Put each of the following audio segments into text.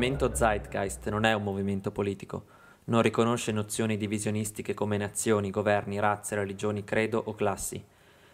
movimento Zeitgeist non è un movimento politico, non riconosce nozioni divisionistiche come nazioni, governi, razze, religioni, credo o classi.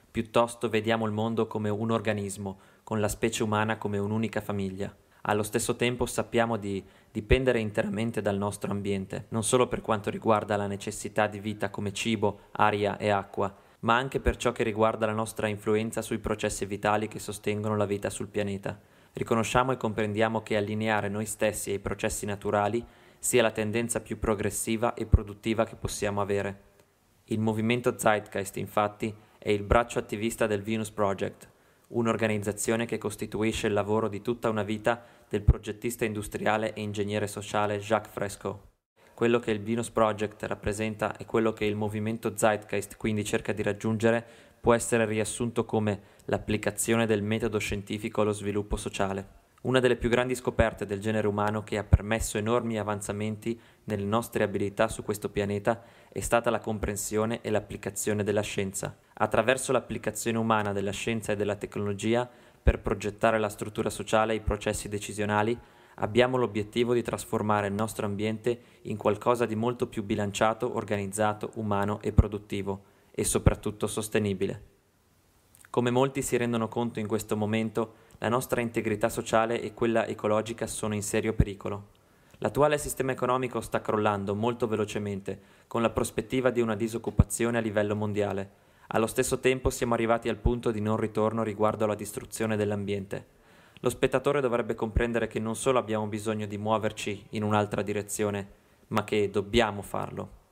Piuttosto vediamo il mondo come un organismo, con la specie umana come un'unica famiglia. Allo stesso tempo sappiamo di dipendere interamente dal nostro ambiente, non solo per quanto riguarda la necessità di vita come cibo, aria e acqua, ma anche per ciò che riguarda la nostra influenza sui processi vitali che sostengono la vita sul pianeta riconosciamo e comprendiamo che allineare noi stessi ai processi naturali sia la tendenza più progressiva e produttiva che possiamo avere. Il movimento Zeitgeist, infatti, è il braccio attivista del Venus Project, un'organizzazione che costituisce il lavoro di tutta una vita del progettista industriale e ingegnere sociale Jacques Fresco. Quello che il Venus Project rappresenta e quello che il movimento Zeitgeist quindi cerca di raggiungere può essere riassunto come l'applicazione del metodo scientifico allo sviluppo sociale, una delle più grandi scoperte del genere umano che ha permesso enormi avanzamenti nelle nostre abilità su questo pianeta è stata la comprensione e l'applicazione della scienza. Attraverso l'applicazione umana della scienza e della tecnologia per progettare la struttura sociale e i processi decisionali, abbiamo l'obiettivo di trasformare il nostro ambiente in qualcosa di molto più bilanciato, organizzato, umano e produttivo e soprattutto sostenibile. Come molti si rendono conto in questo momento, la nostra integrità sociale e quella ecologica sono in serio pericolo. L'attuale sistema economico sta crollando molto velocemente, con la prospettiva di una disoccupazione a livello mondiale. Allo stesso tempo siamo arrivati al punto di non ritorno riguardo alla distruzione dell'ambiente. Lo spettatore dovrebbe comprendere che non solo abbiamo bisogno di muoverci in un'altra direzione, ma che dobbiamo farlo.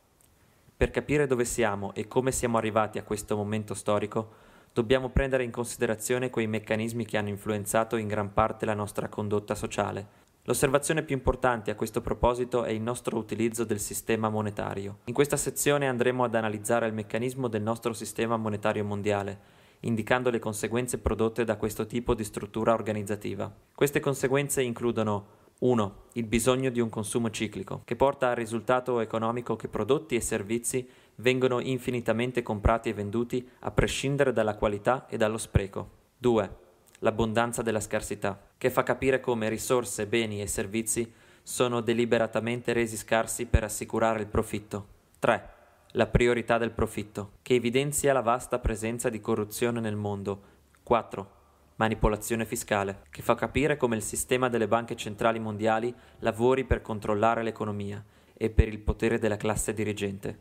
Per capire dove siamo e come siamo arrivati a questo momento storico, dobbiamo prendere in considerazione quei meccanismi che hanno influenzato in gran parte la nostra condotta sociale. L'osservazione più importante a questo proposito è il nostro utilizzo del sistema monetario. In questa sezione andremo ad analizzare il meccanismo del nostro sistema monetario mondiale, indicando le conseguenze prodotte da questo tipo di struttura organizzativa. Queste conseguenze includono 1. Il bisogno di un consumo ciclico, che porta al risultato economico che prodotti e servizi vengono infinitamente comprati e venduti a prescindere dalla qualità e dallo spreco. 2. L'abbondanza della scarsità, che fa capire come risorse, beni e servizi sono deliberatamente resi scarsi per assicurare il profitto. 3. La priorità del profitto, che evidenzia la vasta presenza di corruzione nel mondo. 4 manipolazione fiscale, che fa capire come il sistema delle banche centrali mondiali lavori per controllare l'economia e per il potere della classe dirigente.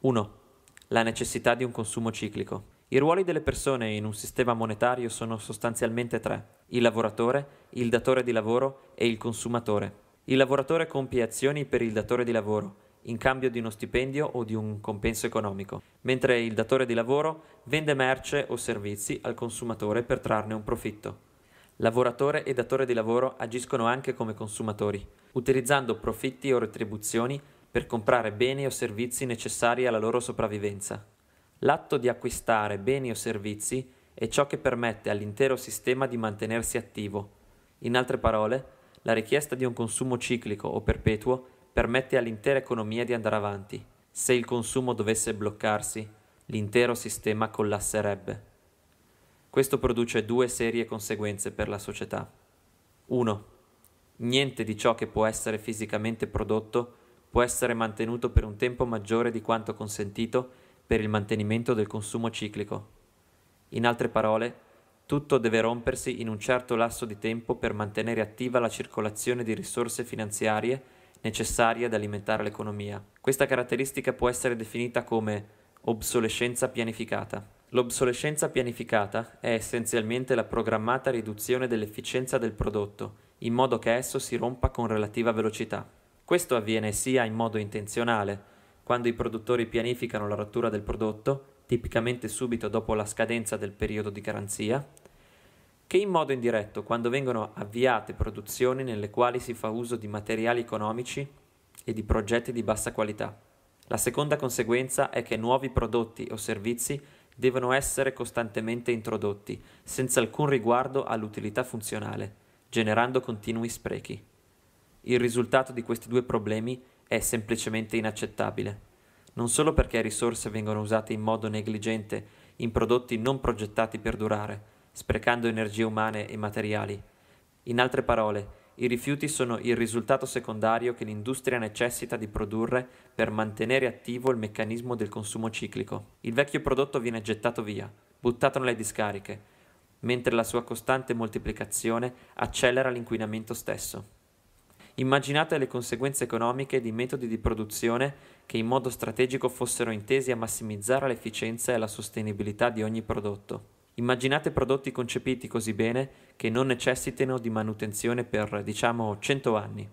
1. La necessità di un consumo ciclico. I ruoli delle persone in un sistema monetario sono sostanzialmente tre, il lavoratore, il datore di lavoro e il consumatore. Il lavoratore compie azioni per il datore di lavoro, in cambio di uno stipendio o di un compenso economico, mentre il datore di lavoro vende merce o servizi al consumatore per trarne un profitto. Lavoratore e datore di lavoro agiscono anche come consumatori, utilizzando profitti o retribuzioni per comprare beni o servizi necessari alla loro sopravvivenza. L'atto di acquistare beni o servizi è ciò che permette all'intero sistema di mantenersi attivo. In altre parole, la richiesta di un consumo ciclico o perpetuo permette all'intera economia di andare avanti. Se il consumo dovesse bloccarsi, l'intero sistema collasserebbe. Questo produce due serie conseguenze per la società. 1. Niente di ciò che può essere fisicamente prodotto può essere mantenuto per un tempo maggiore di quanto consentito per il mantenimento del consumo ciclico. In altre parole, tutto deve rompersi in un certo lasso di tempo per mantenere attiva la circolazione di risorse finanziarie necessarie ad alimentare l'economia. Questa caratteristica può essere definita come obsolescenza pianificata. L'obsolescenza pianificata è essenzialmente la programmata riduzione dell'efficienza del prodotto, in modo che esso si rompa con relativa velocità. Questo avviene sia in modo intenzionale, quando i produttori pianificano la rottura del prodotto, tipicamente subito dopo la scadenza del periodo di garanzia, che in modo indiretto quando vengono avviate produzioni nelle quali si fa uso di materiali economici e di progetti di bassa qualità. La seconda conseguenza è che nuovi prodotti o servizi devono essere costantemente introdotti, senza alcun riguardo all'utilità funzionale, generando continui sprechi. Il risultato di questi due problemi è semplicemente inaccettabile, non solo perché risorse vengono usate in modo negligente in prodotti non progettati per durare, sprecando energie umane e materiali. In altre parole, i rifiuti sono il risultato secondario che l'industria necessita di produrre per mantenere attivo il meccanismo del consumo ciclico. Il vecchio prodotto viene gettato via, buttato nelle discariche, mentre la sua costante moltiplicazione accelera l'inquinamento stesso. Immaginate le conseguenze economiche di metodi di produzione che in modo strategico fossero intesi a massimizzare l'efficienza e la sostenibilità di ogni prodotto. Immaginate prodotti concepiti così bene che non necessitino di manutenzione per, diciamo, 100 anni.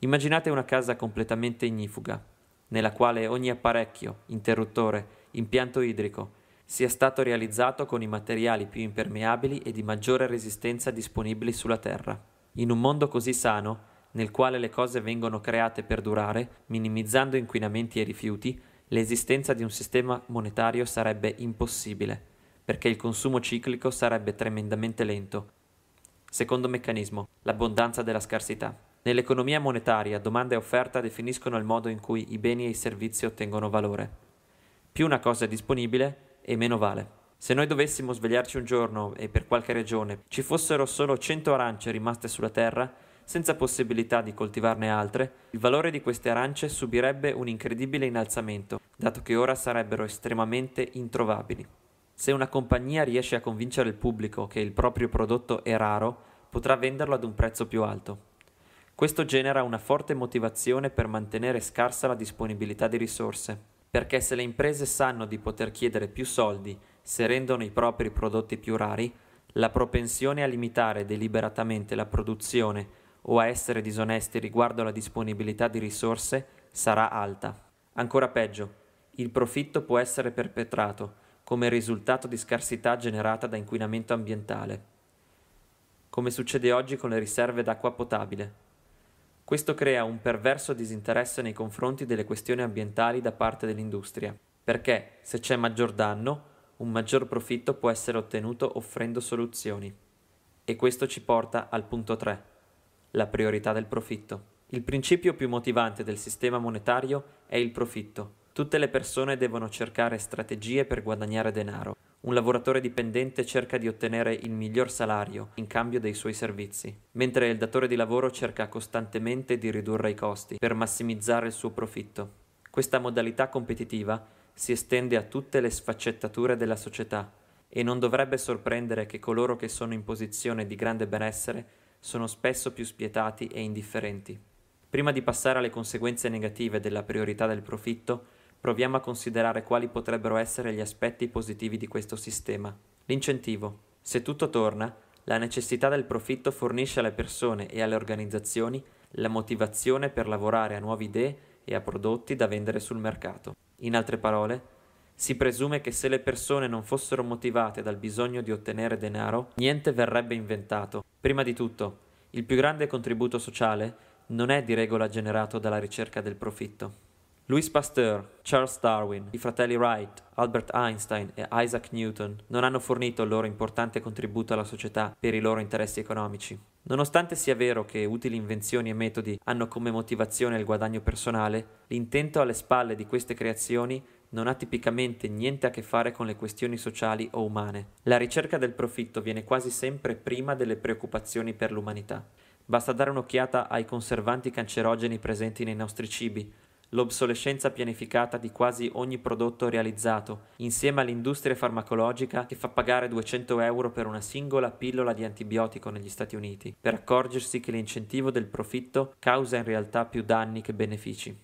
Immaginate una casa completamente ignifuga, nella quale ogni apparecchio, interruttore, impianto idrico sia stato realizzato con i materiali più impermeabili e di maggiore resistenza disponibili sulla Terra. In un mondo così sano, nel quale le cose vengono create per durare, minimizzando inquinamenti e rifiuti, l'esistenza di un sistema monetario sarebbe impossibile perché il consumo ciclico sarebbe tremendamente lento. Secondo meccanismo, l'abbondanza della scarsità. Nell'economia monetaria domanda e offerta definiscono il modo in cui i beni e i servizi ottengono valore. Più una cosa è disponibile e meno vale. Se noi dovessimo svegliarci un giorno e per qualche regione ci fossero solo 100 arance rimaste sulla terra, senza possibilità di coltivarne altre, il valore di queste arance subirebbe un incredibile innalzamento, dato che ora sarebbero estremamente introvabili. Se una compagnia riesce a convincere il pubblico che il proprio prodotto è raro, potrà venderlo ad un prezzo più alto. Questo genera una forte motivazione per mantenere scarsa la disponibilità di risorse, perché se le imprese sanno di poter chiedere più soldi se rendono i propri prodotti più rari, la propensione a limitare deliberatamente la produzione o a essere disonesti riguardo alla disponibilità di risorse sarà alta. Ancora peggio, il profitto può essere perpetrato come risultato di scarsità generata da inquinamento ambientale, come succede oggi con le riserve d'acqua potabile. Questo crea un perverso disinteresse nei confronti delle questioni ambientali da parte dell'industria, perché se c'è maggior danno, un maggior profitto può essere ottenuto offrendo soluzioni. E questo ci porta al punto 3, la priorità del profitto. Il principio più motivante del sistema monetario è il profitto Tutte le persone devono cercare strategie per guadagnare denaro. Un lavoratore dipendente cerca di ottenere il miglior salario in cambio dei suoi servizi, mentre il datore di lavoro cerca costantemente di ridurre i costi per massimizzare il suo profitto. Questa modalità competitiva si estende a tutte le sfaccettature della società e non dovrebbe sorprendere che coloro che sono in posizione di grande benessere sono spesso più spietati e indifferenti. Prima di passare alle conseguenze negative della priorità del profitto, Proviamo a considerare quali potrebbero essere gli aspetti positivi di questo sistema. L'incentivo. Se tutto torna, la necessità del profitto fornisce alle persone e alle organizzazioni la motivazione per lavorare a nuove idee e a prodotti da vendere sul mercato. In altre parole, si presume che se le persone non fossero motivate dal bisogno di ottenere denaro, niente verrebbe inventato. Prima di tutto, il più grande contributo sociale non è di regola generato dalla ricerca del profitto. Louis Pasteur, Charles Darwin, i fratelli Wright, Albert Einstein e Isaac Newton non hanno fornito il loro importante contributo alla società per i loro interessi economici. Nonostante sia vero che utili invenzioni e metodi hanno come motivazione il guadagno personale, l'intento alle spalle di queste creazioni non ha tipicamente niente a che fare con le questioni sociali o umane. La ricerca del profitto viene quasi sempre prima delle preoccupazioni per l'umanità. Basta dare un'occhiata ai conservanti cancerogeni presenti nei nostri cibi, l'obsolescenza pianificata di quasi ogni prodotto realizzato, insieme all'industria farmacologica che fa pagare 200 euro per una singola pillola di antibiotico negli Stati Uniti, per accorgersi che l'incentivo del profitto causa in realtà più danni che benefici.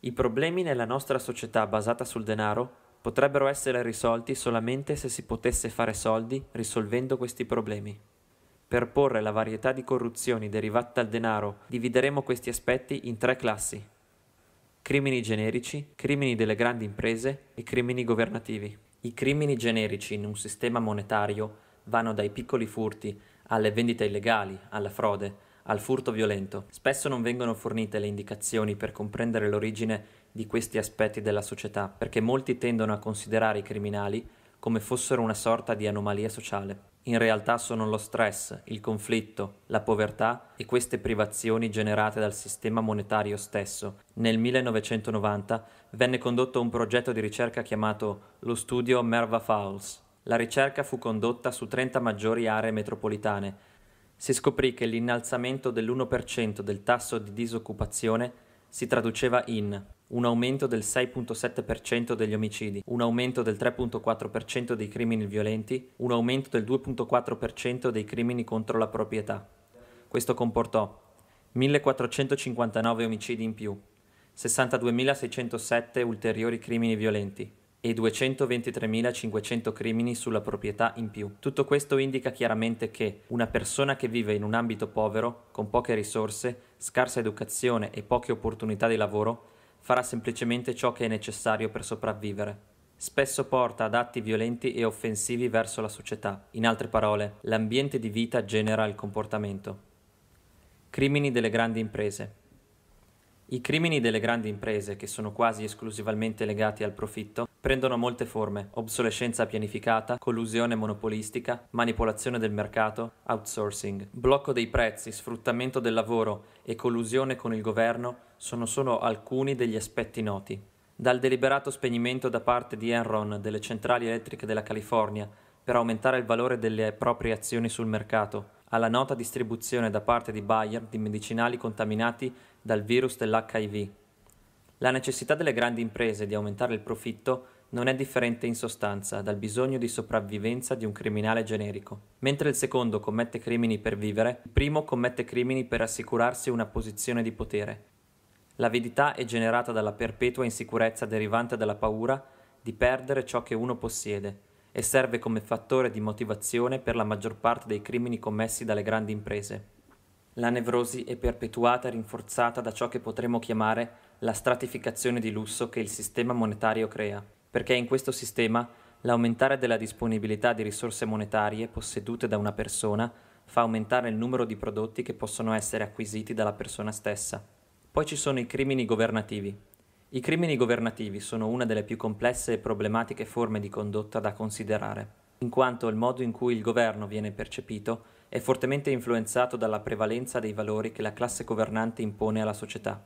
I problemi nella nostra società basata sul denaro potrebbero essere risolti solamente se si potesse fare soldi risolvendo questi problemi. Per porre la varietà di corruzioni derivata dal denaro, divideremo questi aspetti in tre classi crimini generici, crimini delle grandi imprese e crimini governativi. I crimini generici in un sistema monetario vanno dai piccoli furti alle vendite illegali, alla frode, al furto violento. Spesso non vengono fornite le indicazioni per comprendere l'origine di questi aspetti della società, perché molti tendono a considerare i criminali come fossero una sorta di anomalia sociale in realtà sono lo stress, il conflitto, la povertà e queste privazioni generate dal sistema monetario stesso. Nel 1990 venne condotto un progetto di ricerca chiamato lo studio Merva Fowles. La ricerca fu condotta su 30 maggiori aree metropolitane. Si scoprì che l'innalzamento dell'1% del tasso di disoccupazione si traduceva in un aumento del 6.7% degli omicidi, un aumento del 3.4% dei crimini violenti, un aumento del 2.4% dei crimini contro la proprietà. Questo comportò 1.459 omicidi in più, 62.607 ulteriori crimini violenti e 223.500 crimini sulla proprietà in più. Tutto questo indica chiaramente che una persona che vive in un ambito povero, con poche risorse, scarsa educazione e poche opportunità di lavoro, farà semplicemente ciò che è necessario per sopravvivere. Spesso porta ad atti violenti e offensivi verso la società, in altre parole, l'ambiente di vita genera il comportamento. Crimini delle grandi imprese. I crimini delle grandi imprese, che sono quasi esclusivamente legati al profitto, prendono molte forme: obsolescenza pianificata, collusione monopolistica, manipolazione del mercato, outsourcing. Blocco dei prezzi, sfruttamento del lavoro e collusione con il governo sono solo alcuni degli aspetti noti. Dal deliberato spegnimento da parte di Enron delle centrali elettriche della California per aumentare il valore delle proprie azioni sul mercato, alla nota distribuzione da parte di Bayer di medicinali contaminati dal virus dell'HIV. La necessità delle grandi imprese di aumentare il profitto non è differente in sostanza dal bisogno di sopravvivenza di un criminale generico. Mentre il secondo commette crimini per vivere, il primo commette crimini per assicurarsi una posizione di potere. L'avidità è generata dalla perpetua insicurezza derivante dalla paura di perdere ciò che uno possiede e serve come fattore di motivazione per la maggior parte dei crimini commessi dalle grandi imprese la nevrosi è perpetuata e rinforzata da ciò che potremmo chiamare la stratificazione di lusso che il sistema monetario crea, perché in questo sistema l'aumentare della disponibilità di risorse monetarie possedute da una persona fa aumentare il numero di prodotti che possono essere acquisiti dalla persona stessa. Poi ci sono i crimini governativi. I crimini governativi sono una delle più complesse e problematiche forme di condotta da considerare, in quanto il modo in cui il governo viene percepito è fortemente influenzato dalla prevalenza dei valori che la classe governante impone alla società.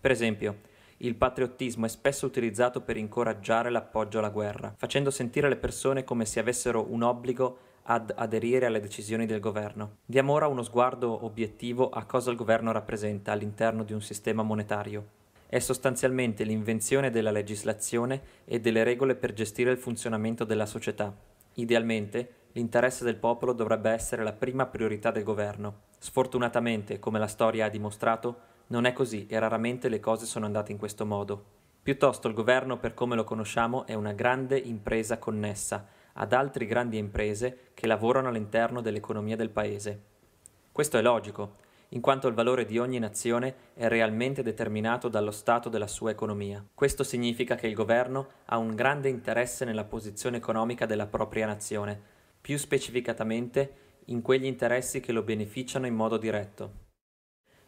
Per esempio, il patriottismo è spesso utilizzato per incoraggiare l'appoggio alla guerra, facendo sentire le persone come se avessero un obbligo ad aderire alle decisioni del governo. Diamo ora uno sguardo obiettivo a cosa il governo rappresenta all'interno di un sistema monetario. È sostanzialmente l'invenzione della legislazione e delle regole per gestire il funzionamento della società. Idealmente, l'interesse del popolo dovrebbe essere la prima priorità del governo. Sfortunatamente, come la storia ha dimostrato, non è così e raramente le cose sono andate in questo modo. Piuttosto il governo, per come lo conosciamo, è una grande impresa connessa ad altre grandi imprese che lavorano all'interno dell'economia del paese. Questo è logico, in quanto il valore di ogni nazione è realmente determinato dallo stato della sua economia. Questo significa che il governo ha un grande interesse nella posizione economica della propria nazione, più specificatamente in quegli interessi che lo beneficiano in modo diretto.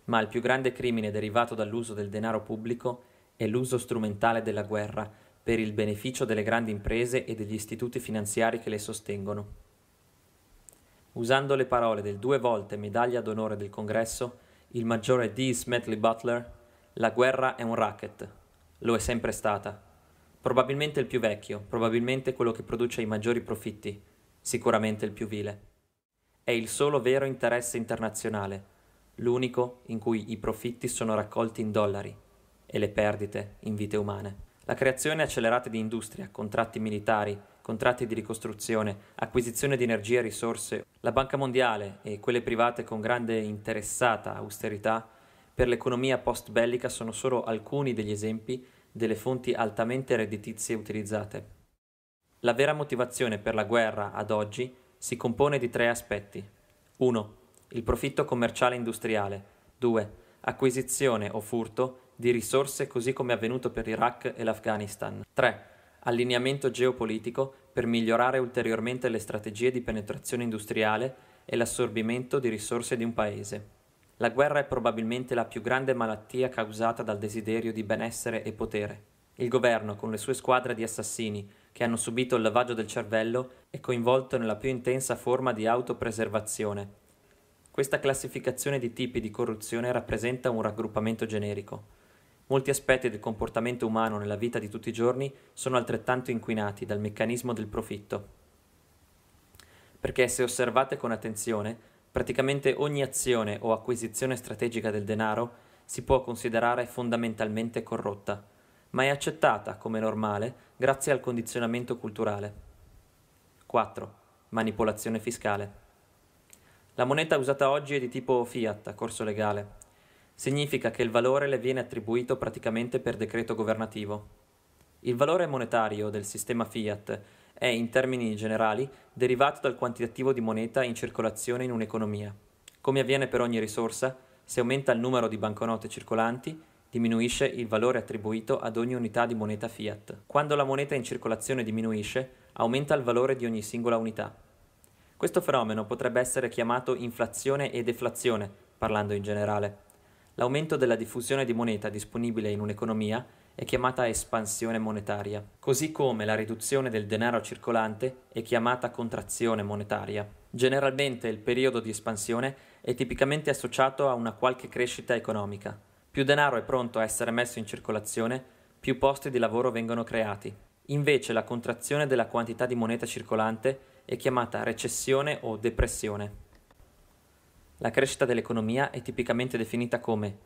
Ma il più grande crimine derivato dall'uso del denaro pubblico è l'uso strumentale della guerra per il beneficio delle grandi imprese e degli istituti finanziari che le sostengono. Usando le parole del due volte medaglia d'onore del congresso, il maggiore D. Smetley Butler, la guerra è un racket. Lo è sempre stata. Probabilmente il più vecchio, probabilmente quello che produce i maggiori profitti, sicuramente il più vile. È il solo vero interesse internazionale, l'unico in cui i profitti sono raccolti in dollari e le perdite in vite umane. La creazione accelerata di industria, contratti militari, contratti di ricostruzione, acquisizione di energie e risorse, la Banca Mondiale e quelle private con grande interessata austerità per l'economia post bellica sono solo alcuni degli esempi delle fonti altamente redditizie utilizzate la vera motivazione per la guerra ad oggi si compone di tre aspetti. 1. Il profitto commerciale industriale. 2. Acquisizione o furto di risorse così come è avvenuto per l'Iraq e l'Afghanistan. 3. Allineamento geopolitico per migliorare ulteriormente le strategie di penetrazione industriale e l'assorbimento di risorse di un paese. La guerra è probabilmente la più grande malattia causata dal desiderio di benessere e potere. Il governo, con le sue squadre di assassini che hanno subito il lavaggio del cervello e coinvolto nella più intensa forma di autopreservazione. Questa classificazione di tipi di corruzione rappresenta un raggruppamento generico. Molti aspetti del comportamento umano nella vita di tutti i giorni sono altrettanto inquinati dal meccanismo del profitto. Perché se osservate con attenzione, praticamente ogni azione o acquisizione strategica del denaro si può considerare fondamentalmente corrotta ma è accettata come normale grazie al condizionamento culturale. 4. Manipolazione fiscale. La moneta usata oggi è di tipo fiat, a corso legale. Significa che il valore le viene attribuito praticamente per decreto governativo. Il valore monetario del sistema fiat è, in termini generali, derivato dal quantitativo di moneta in circolazione in un'economia. Come avviene per ogni risorsa, se aumenta il numero di banconote circolanti, diminuisce il valore attribuito ad ogni unità di moneta fiat. Quando la moneta in circolazione diminuisce, aumenta il valore di ogni singola unità. Questo fenomeno potrebbe essere chiamato inflazione e deflazione, parlando in generale. L'aumento della diffusione di moneta disponibile in un'economia è chiamata espansione monetaria, così come la riduzione del denaro circolante è chiamata contrazione monetaria. Generalmente il periodo di espansione è tipicamente associato a una qualche crescita economica. Più denaro è pronto a essere messo in circolazione, più posti di lavoro vengono creati. Invece la contrazione della quantità di moneta circolante è chiamata recessione o depressione. La crescita dell'economia è tipicamente definita come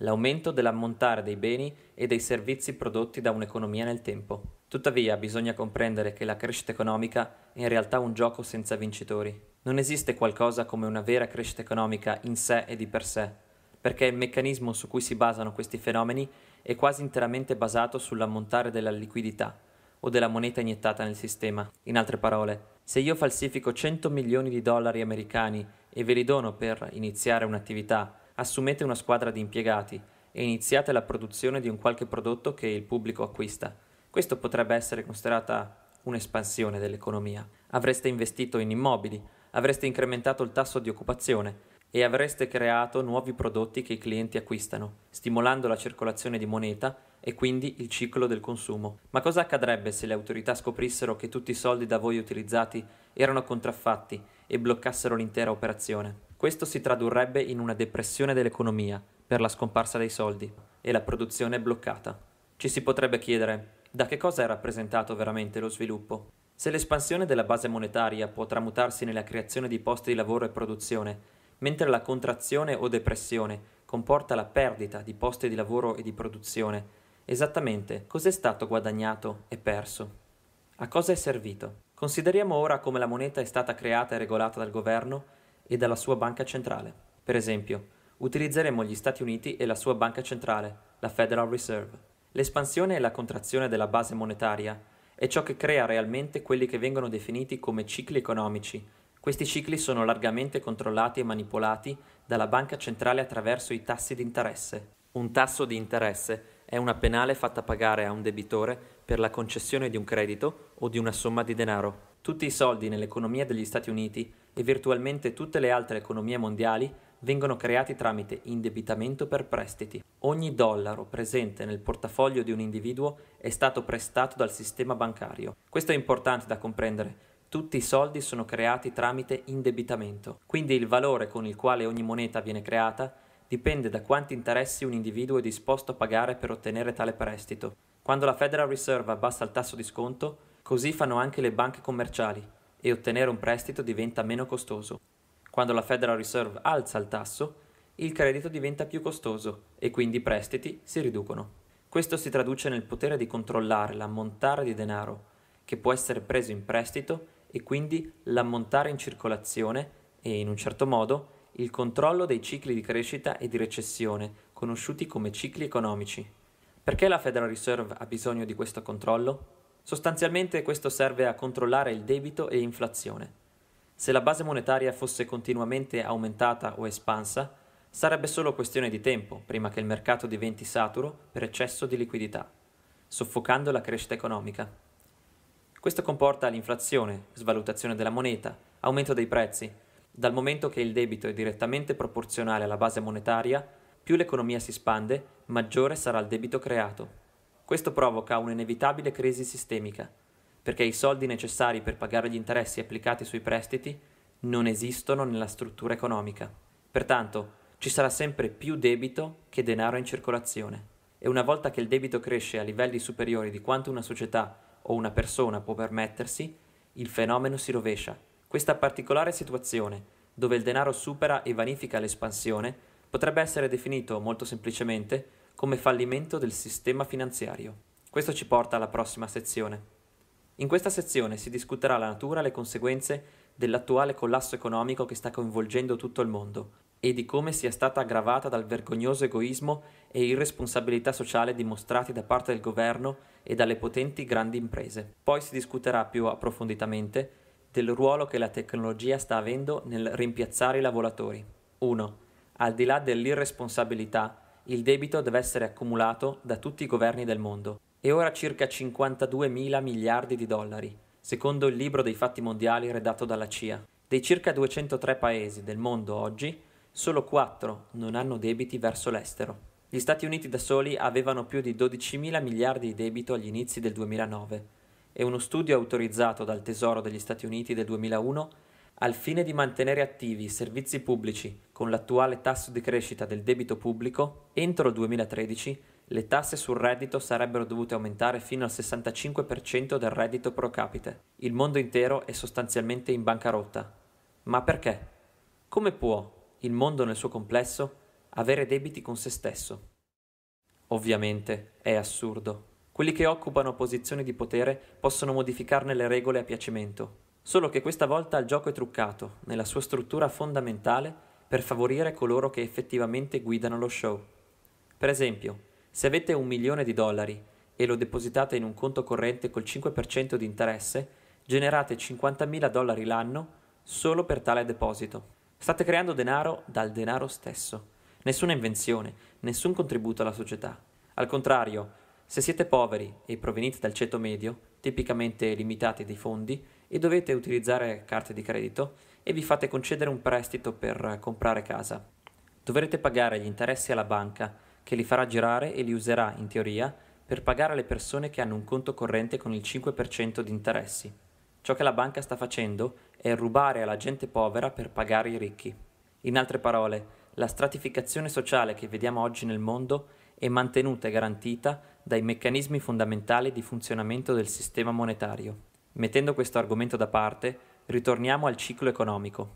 l'aumento dell'ammontare dei beni e dei servizi prodotti da un'economia nel tempo. Tuttavia bisogna comprendere che la crescita economica è in realtà un gioco senza vincitori. Non esiste qualcosa come una vera crescita economica in sé e di per sé perché il meccanismo su cui si basano questi fenomeni è quasi interamente basato sull'ammontare della liquidità o della moneta iniettata nel sistema. In altre parole, se io falsifico 100 milioni di dollari americani e ve li dono per iniziare un'attività, assumete una squadra di impiegati e iniziate la produzione di un qualche prodotto che il pubblico acquista. Questo potrebbe essere considerata un'espansione dell'economia. Avreste investito in immobili, avreste incrementato il tasso di occupazione, e avreste creato nuovi prodotti che i clienti acquistano, stimolando la circolazione di moneta e quindi il ciclo del consumo. Ma cosa accadrebbe se le autorità scoprissero che tutti i soldi da voi utilizzati erano contraffatti e bloccassero l'intera operazione? Questo si tradurrebbe in una depressione dell'economia per la scomparsa dei soldi e la produzione bloccata. Ci si potrebbe chiedere da che cosa è rappresentato veramente lo sviluppo? Se l'espansione della base monetaria può tramutarsi nella creazione di posti di lavoro e produzione, mentre la contrazione o depressione comporta la perdita di posti di lavoro e di produzione, esattamente cos'è stato guadagnato e perso? A cosa è servito? Consideriamo ora come la moneta è stata creata e regolata dal governo e dalla sua banca centrale. Per esempio, utilizzeremo gli Stati Uniti e la sua banca centrale, la Federal Reserve. L'espansione e la contrazione della base monetaria è ciò che crea realmente quelli che vengono definiti come cicli economici, questi cicli sono largamente controllati e manipolati dalla banca centrale attraverso i tassi di interesse. Un tasso di interesse è una penale fatta pagare a un debitore per la concessione di un credito o di una somma di denaro. Tutti i soldi nell'economia degli Stati Uniti e virtualmente tutte le altre economie mondiali vengono creati tramite indebitamento per prestiti. Ogni dollaro presente nel portafoglio di un individuo è stato prestato dal sistema bancario. Questo è importante da comprendere tutti i soldi sono creati tramite indebitamento, quindi il valore con il quale ogni moneta viene creata dipende da quanti interessi un individuo è disposto a pagare per ottenere tale prestito. Quando la Federal Reserve abbassa il tasso di sconto, così fanno anche le banche commerciali e ottenere un prestito diventa meno costoso. Quando la Federal Reserve alza il tasso, il credito diventa più costoso e quindi i prestiti si riducono. Questo si traduce nel potere di controllare l'ammontare di denaro che può essere preso in prestito e quindi l'ammontare in circolazione e, in un certo modo, il controllo dei cicli di crescita e di recessione, conosciuti come cicli economici. Perché la Federal Reserve ha bisogno di questo controllo? Sostanzialmente questo serve a controllare il debito e l'inflazione. Se la base monetaria fosse continuamente aumentata o espansa, sarebbe solo questione di tempo prima che il mercato diventi saturo per eccesso di liquidità, soffocando la crescita economica. Questo comporta l'inflazione, svalutazione della moneta, aumento dei prezzi. Dal momento che il debito è direttamente proporzionale alla base monetaria, più l'economia si spande, maggiore sarà il debito creato. Questo provoca un'inevitabile crisi sistemica, perché i soldi necessari per pagare gli interessi applicati sui prestiti non esistono nella struttura economica. Pertanto, ci sarà sempre più debito che denaro in circolazione. E una volta che il debito cresce a livelli superiori di quanto una società o una persona può permettersi, il fenomeno si rovescia. Questa particolare situazione, dove il denaro supera e vanifica l'espansione, potrebbe essere definito molto semplicemente come fallimento del sistema finanziario. Questo ci porta alla prossima sezione. In questa sezione si discuterà la natura e le conseguenze dell'attuale collasso economico che sta coinvolgendo tutto il mondo e di come sia stata aggravata dal vergognoso egoismo e irresponsabilità sociale dimostrati da parte del governo e dalle potenti grandi imprese. Poi si discuterà più approfonditamente del ruolo che la tecnologia sta avendo nel rimpiazzare i lavoratori. 1. Al di là dell'irresponsabilità, il debito deve essere accumulato da tutti i governi del mondo, e ora circa 52 mila miliardi di dollari, secondo il libro dei fatti mondiali redatto dalla CIA. Dei circa 203 paesi del mondo oggi, solo 4 non hanno debiti verso l'estero. Gli Stati Uniti da soli avevano più di 12 mila miliardi di debito agli inizi del 2009 e uno studio autorizzato dal Tesoro degli Stati Uniti del 2001 al fine di mantenere attivi i servizi pubblici con l'attuale tasso di crescita del debito pubblico, entro il 2013 le tasse sul reddito sarebbero dovute aumentare fino al 65% del reddito pro capite. Il mondo intero è sostanzialmente in bancarotta. Ma perché? Come può il mondo nel suo complesso avere debiti con se stesso. Ovviamente è assurdo. Quelli che occupano posizioni di potere possono modificarne le regole a piacimento, solo che questa volta il gioco è truccato, nella sua struttura fondamentale, per favorire coloro che effettivamente guidano lo show. Per esempio, se avete un milione di dollari e lo depositate in un conto corrente col 5% di interesse, generate 50.000 dollari l'anno solo per tale deposito. State creando denaro dal denaro stesso nessuna invenzione, nessun contributo alla società. Al contrario, se siete poveri e provenite dal ceto medio, tipicamente limitati di fondi, e dovete utilizzare carte di credito e vi fate concedere un prestito per comprare casa. Dovrete pagare gli interessi alla banca, che li farà girare e li userà, in teoria, per pagare le persone che hanno un conto corrente con il 5% di interessi. Ciò che la banca sta facendo è rubare alla gente povera per pagare i ricchi. In altre parole, la stratificazione sociale che vediamo oggi nel mondo è mantenuta e garantita dai meccanismi fondamentali di funzionamento del sistema monetario. Mettendo questo argomento da parte, ritorniamo al ciclo economico.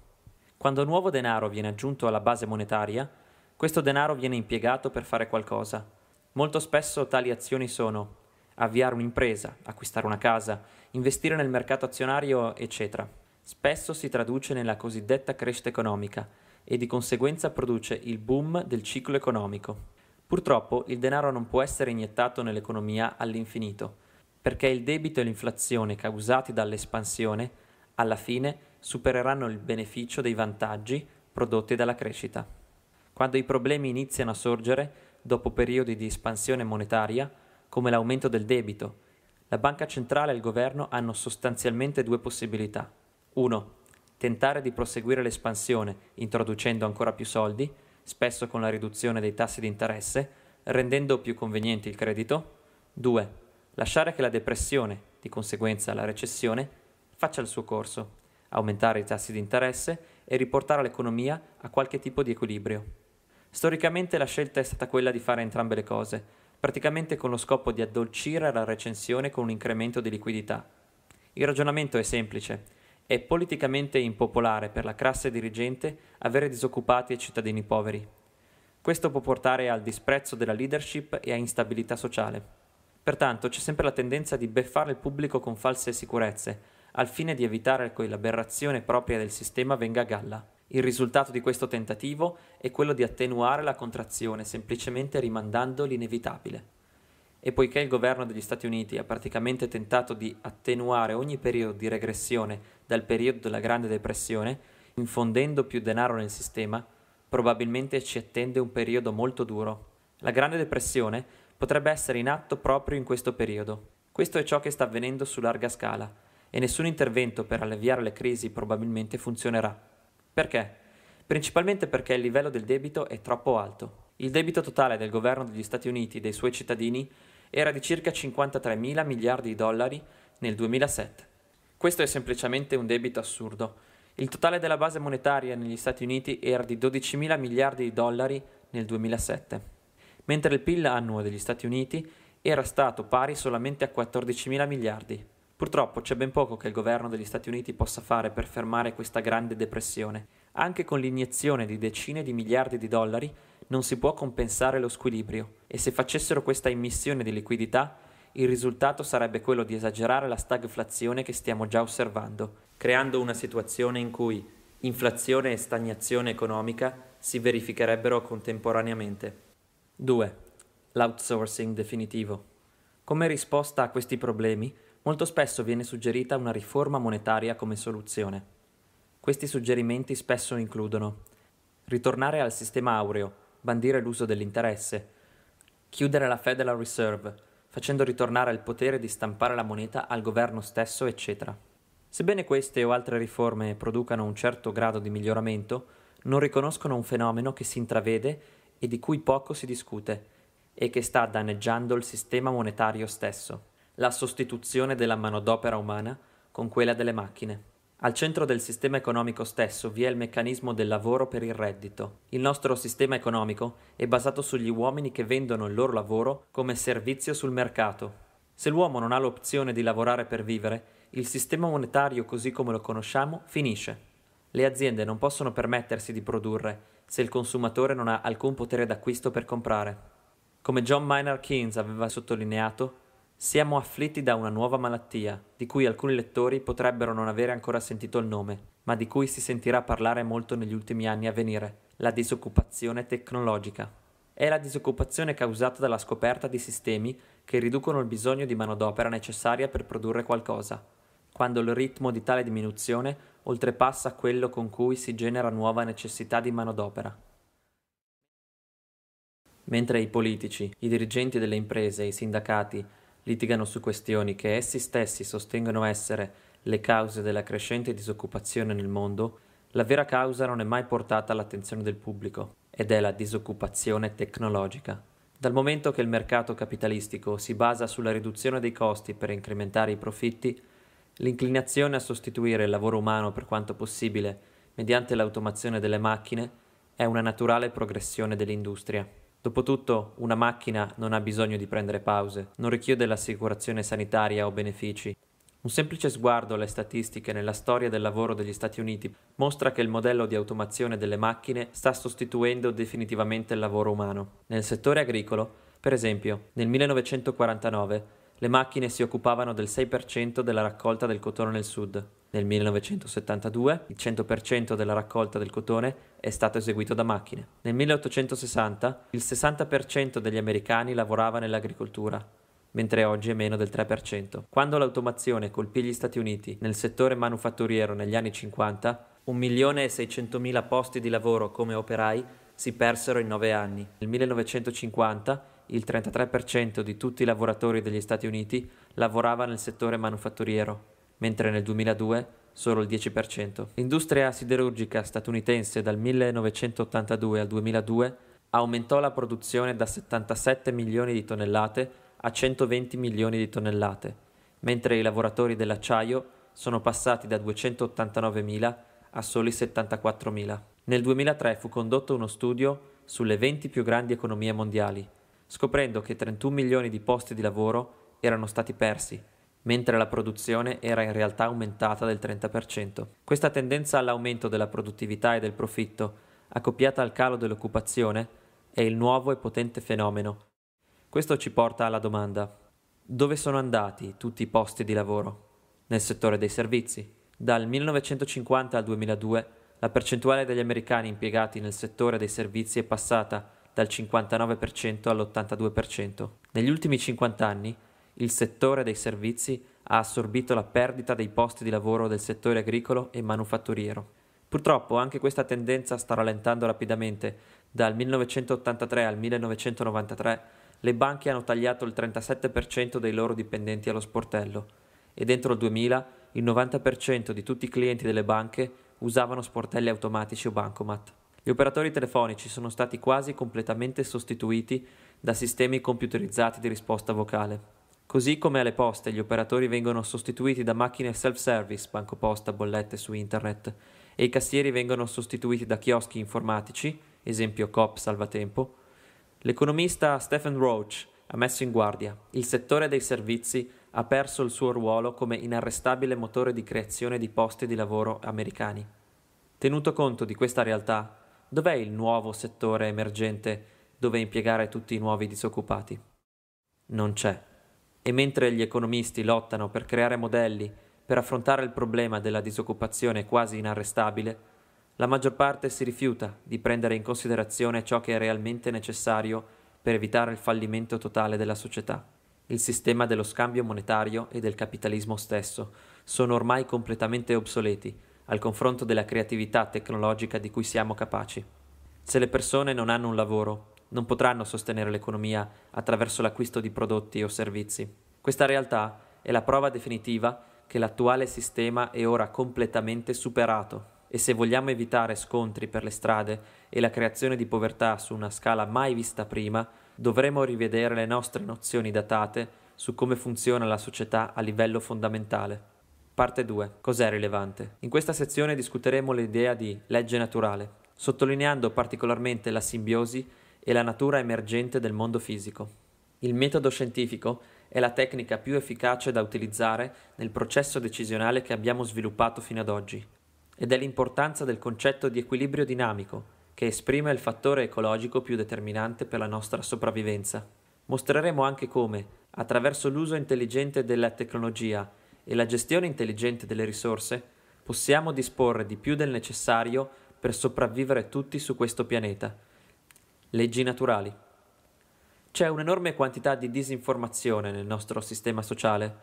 Quando nuovo denaro viene aggiunto alla base monetaria, questo denaro viene impiegato per fare qualcosa. Molto spesso tali azioni sono avviare un'impresa, acquistare una casa, investire nel mercato azionario, eccetera. Spesso si traduce nella cosiddetta crescita economica, e di conseguenza produce il boom del ciclo economico. Purtroppo il denaro non può essere iniettato nell'economia all'infinito, perché il debito e l'inflazione causati dall'espansione, alla fine, supereranno il beneficio dei vantaggi prodotti dalla crescita. Quando i problemi iniziano a sorgere, dopo periodi di espansione monetaria, come l'aumento del debito, la banca centrale e il governo hanno sostanzialmente due possibilità. 1 tentare di proseguire l'espansione introducendo ancora più soldi, spesso con la riduzione dei tassi di interesse, rendendo più conveniente il credito. 2. Lasciare che la depressione, di conseguenza la recessione, faccia il suo corso, aumentare i tassi di interesse e riportare l'economia a qualche tipo di equilibrio. Storicamente la scelta è stata quella di fare entrambe le cose, praticamente con lo scopo di addolcire la recensione con un incremento di liquidità. Il ragionamento è semplice. È politicamente impopolare per la classe dirigente avere disoccupati e cittadini poveri. Questo può portare al disprezzo della leadership e a instabilità sociale. Pertanto c'è sempre la tendenza di beffare il pubblico con false sicurezze, al fine di evitare che l'aberrazione propria del sistema venga a galla. Il risultato di questo tentativo è quello di attenuare la contrazione semplicemente rimandando l'inevitabile. E poiché il governo degli Stati Uniti ha praticamente tentato di attenuare ogni periodo di regressione dal periodo della Grande Depressione, infondendo più denaro nel sistema, probabilmente ci attende un periodo molto duro. La Grande Depressione potrebbe essere in atto proprio in questo periodo. Questo è ciò che sta avvenendo su larga scala e nessun intervento per alleviare le crisi probabilmente funzionerà. Perché? Principalmente perché il livello del debito è troppo alto. Il debito totale del governo degli Stati Uniti e dei suoi cittadini era di circa 53 mila miliardi di dollari nel 2007. Questo è semplicemente un debito assurdo. Il totale della base monetaria negli Stati Uniti era di 12 mila miliardi di dollari nel 2007, mentre il PIL annuo degli Stati Uniti era stato pari solamente a 14 mila miliardi. Purtroppo c'è ben poco che il governo degli Stati Uniti possa fare per fermare questa grande depressione. Anche con l'iniezione di decine di miliardi di dollari non si può compensare lo squilibrio e se facessero questa immissione di liquidità il risultato sarebbe quello di esagerare la stagflazione che stiamo già osservando, creando una situazione in cui inflazione e stagnazione economica si verificherebbero contemporaneamente. 2. L'outsourcing definitivo. Come risposta a questi problemi, molto spesso viene suggerita una riforma monetaria come soluzione. Questi suggerimenti spesso includono ritornare al sistema aureo, bandire l'uso dell'interesse, chiudere la Federal Reserve, facendo ritornare il potere di stampare la moneta al governo stesso, eccetera. Sebbene queste o altre riforme producano un certo grado di miglioramento, non riconoscono un fenomeno che si intravede e di cui poco si discute, e che sta danneggiando il sistema monetario stesso, la sostituzione della manodopera umana con quella delle macchine. Al centro del sistema economico stesso vi è il meccanismo del lavoro per il reddito. Il nostro sistema economico è basato sugli uomini che vendono il loro lavoro come servizio sul mercato. Se l'uomo non ha l'opzione di lavorare per vivere, il sistema monetario così come lo conosciamo finisce. Le aziende non possono permettersi di produrre se il consumatore non ha alcun potere d'acquisto per comprare. Come John Maynard Keynes aveva sottolineato, siamo afflitti da una nuova malattia, di cui alcuni lettori potrebbero non avere ancora sentito il nome, ma di cui si sentirà parlare molto negli ultimi anni a venire, la disoccupazione tecnologica. È la disoccupazione causata dalla scoperta di sistemi che riducono il bisogno di manodopera necessaria per produrre qualcosa, quando il ritmo di tale diminuzione oltrepassa quello con cui si genera nuova necessità di manodopera. Mentre i politici, i dirigenti delle imprese, i sindacati, litigano su questioni che essi stessi sostengono essere le cause della crescente disoccupazione nel mondo, la vera causa non è mai portata all'attenzione del pubblico ed è la disoccupazione tecnologica. Dal momento che il mercato capitalistico si basa sulla riduzione dei costi per incrementare i profitti, l'inclinazione a sostituire il lavoro umano per quanto possibile mediante l'automazione delle macchine è una naturale progressione dell'industria. Dopotutto, una macchina non ha bisogno di prendere pause, non richiede l'assicurazione sanitaria o benefici. Un semplice sguardo alle statistiche nella storia del lavoro degli Stati Uniti mostra che il modello di automazione delle macchine sta sostituendo definitivamente il lavoro umano. Nel settore agricolo, per esempio, nel 1949 le macchine si occupavano del 6% della raccolta del cotone nel sud, nel 1972 il 100% della raccolta del cotone è stato eseguito da macchine. Nel 1860 il 60% degli americani lavorava nell'agricoltura, mentre oggi è meno del 3%. Quando l'automazione colpì gli Stati Uniti nel settore manufatturiero negli anni 50, 1.600.000 posti di lavoro come operai si persero in 9 anni. Nel 1950 il 33% di tutti i lavoratori degli Stati Uniti lavorava nel settore manufatturiero mentre nel 2002 solo il 10%. L'industria siderurgica statunitense dal 1982 al 2002 aumentò la produzione da 77 milioni di tonnellate a 120 milioni di tonnellate, mentre i lavoratori dell'acciaio sono passati da 289.000 a soli 74.000. Nel 2003 fu condotto uno studio sulle 20 più grandi economie mondiali, scoprendo che 31 milioni di posti di lavoro erano stati persi mentre la produzione era in realtà aumentata del 30%. Questa tendenza all'aumento della produttività e del profitto, accoppiata al calo dell'occupazione, è il nuovo e potente fenomeno. Questo ci porta alla domanda, dove sono andati tutti i posti di lavoro? Nel settore dei servizi. Dal 1950 al 2002 la percentuale degli americani impiegati nel settore dei servizi è passata dal 59% all'82%. Negli ultimi 50 anni il settore dei servizi ha assorbito la perdita dei posti di lavoro del settore agricolo e manufatturiero. Purtroppo anche questa tendenza sta rallentando rapidamente. Dal 1983 al 1993 le banche hanno tagliato il 37% dei loro dipendenti allo sportello e dentro il 2000 il 90% di tutti i clienti delle banche usavano sportelli automatici o bancomat. Gli operatori telefonici sono stati quasi completamente sostituiti da sistemi computerizzati di risposta vocale. Così come alle poste gli operatori vengono sostituiti da macchine self-service, banco posta, bollette su internet, e i cassieri vengono sostituiti da chioschi informatici, esempio COP Salvatempo, l'economista Stephen Roach ha messo in guardia, il settore dei servizi ha perso il suo ruolo come inarrestabile motore di creazione di posti di lavoro americani. Tenuto conto di questa realtà, dov'è il nuovo settore emergente dove impiegare tutti i nuovi disoccupati? Non c'è. E mentre gli economisti lottano per creare modelli per affrontare il problema della disoccupazione quasi inarrestabile, la maggior parte si rifiuta di prendere in considerazione ciò che è realmente necessario per evitare il fallimento totale della società. Il sistema dello scambio monetario e del capitalismo stesso sono ormai completamente obsoleti al confronto della creatività tecnologica di cui siamo capaci. Se le persone non hanno un lavoro, non potranno sostenere l'economia attraverso l'acquisto di prodotti o servizi. Questa realtà è la prova definitiva che l'attuale sistema è ora completamente superato e se vogliamo evitare scontri per le strade e la creazione di povertà su una scala mai vista prima, dovremo rivedere le nostre nozioni datate su come funziona la società a livello fondamentale. Parte 2. Cos'è rilevante? In questa sezione discuteremo l'idea di legge naturale, sottolineando particolarmente la simbiosi e la natura emergente del mondo fisico. Il metodo scientifico è la tecnica più efficace da utilizzare nel processo decisionale che abbiamo sviluppato fino ad oggi ed è l'importanza del concetto di equilibrio dinamico che esprime il fattore ecologico più determinante per la nostra sopravvivenza. Mostreremo anche come, attraverso l'uso intelligente della tecnologia e la gestione intelligente delle risorse, possiamo disporre di più del necessario per sopravvivere tutti su questo pianeta Leggi naturali. C'è un'enorme quantità di disinformazione nel nostro sistema sociale.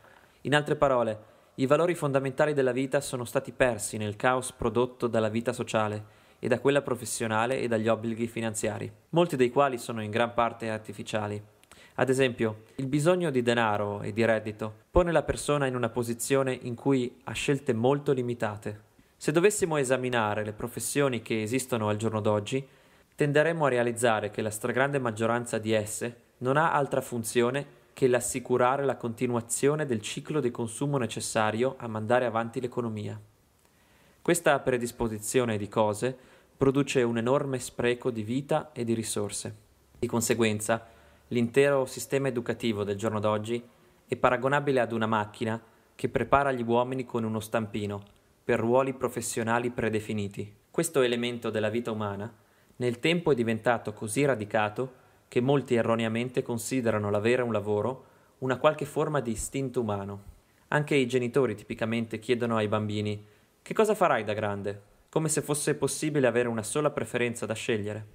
In altre parole, i valori fondamentali della vita sono stati persi nel caos prodotto dalla vita sociale e da quella professionale e dagli obblighi finanziari, molti dei quali sono in gran parte artificiali. Ad esempio, il bisogno di denaro e di reddito pone la persona in una posizione in cui ha scelte molto limitate. Se dovessimo esaminare le professioni che esistono al giorno d'oggi, tenderemo a realizzare che la stragrande maggioranza di esse non ha altra funzione che l'assicurare la continuazione del ciclo di consumo necessario a mandare avanti l'economia. Questa predisposizione di cose produce un enorme spreco di vita e di risorse. Di conseguenza, l'intero sistema educativo del giorno d'oggi è paragonabile ad una macchina che prepara gli uomini con uno stampino per ruoli professionali predefiniti. Questo elemento della vita umana nel tempo è diventato così radicato che molti erroneamente considerano l'avere un lavoro una qualche forma di istinto umano. Anche i genitori tipicamente chiedono ai bambini che cosa farai da grande, come se fosse possibile avere una sola preferenza da scegliere.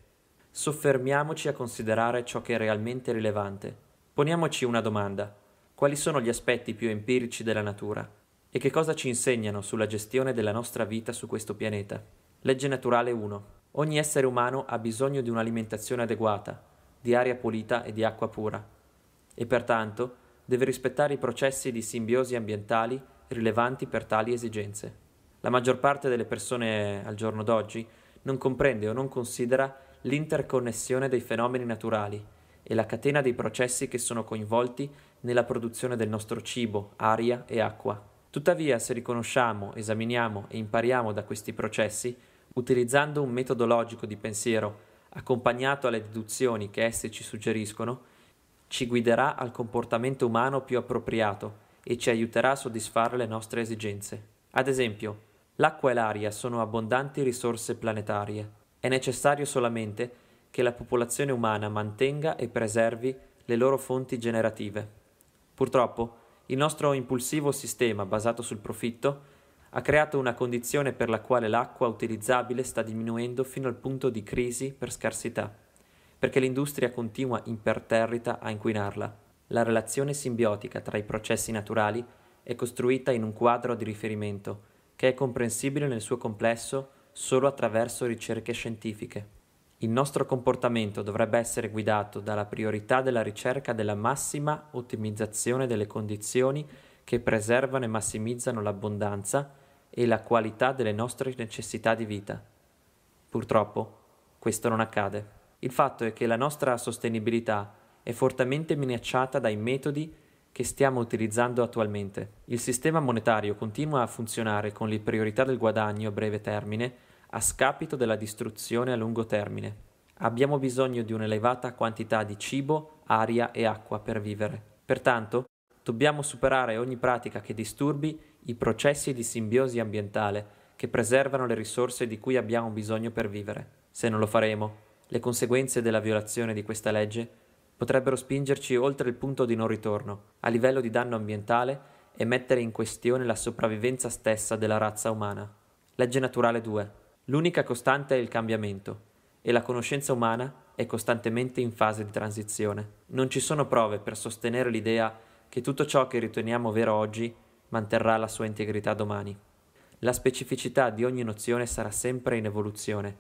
Soffermiamoci a considerare ciò che è realmente rilevante. Poniamoci una domanda. Quali sono gli aspetti più empirici della natura? E che cosa ci insegnano sulla gestione della nostra vita su questo pianeta? Legge naturale 1. Ogni essere umano ha bisogno di un'alimentazione adeguata, di aria pulita e di acqua pura, e pertanto deve rispettare i processi di simbiosi ambientali rilevanti per tali esigenze. La maggior parte delle persone al giorno d'oggi non comprende o non considera l'interconnessione dei fenomeni naturali e la catena dei processi che sono coinvolti nella produzione del nostro cibo, aria e acqua. Tuttavia, se riconosciamo, esaminiamo e impariamo da questi processi, utilizzando un metodo logico di pensiero accompagnato alle deduzioni che esse ci suggeriscono, ci guiderà al comportamento umano più appropriato e ci aiuterà a soddisfare le nostre esigenze. Ad esempio, l'acqua e l'aria sono abbondanti risorse planetarie. È necessario solamente che la popolazione umana mantenga e preservi le loro fonti generative. Purtroppo, il nostro impulsivo sistema basato sul profitto ha creato una condizione per la quale l'acqua utilizzabile sta diminuendo fino al punto di crisi per scarsità, perché l'industria continua imperterrita a inquinarla. La relazione simbiotica tra i processi naturali è costruita in un quadro di riferimento, che è comprensibile nel suo complesso solo attraverso ricerche scientifiche. Il nostro comportamento dovrebbe essere guidato dalla priorità della ricerca della massima ottimizzazione delle condizioni che preservano e massimizzano l'abbondanza e la qualità delle nostre necessità di vita. Purtroppo, questo non accade. Il fatto è che la nostra sostenibilità è fortemente minacciata dai metodi che stiamo utilizzando attualmente. Il sistema monetario continua a funzionare con le priorità del guadagno a breve termine a scapito della distruzione a lungo termine. Abbiamo bisogno di un'elevata quantità di cibo, aria e acqua per vivere. Pertanto, dobbiamo superare ogni pratica che disturbi i processi di simbiosi ambientale che preservano le risorse di cui abbiamo bisogno per vivere. Se non lo faremo, le conseguenze della violazione di questa legge potrebbero spingerci oltre il punto di non ritorno, a livello di danno ambientale e mettere in questione la sopravvivenza stessa della razza umana. Legge naturale 2. L'unica costante è il cambiamento e la conoscenza umana è costantemente in fase di transizione. Non ci sono prove per sostenere l'idea che tutto ciò che riteniamo vero oggi manterrà la sua integrità domani. La specificità di ogni nozione sarà sempre in evoluzione,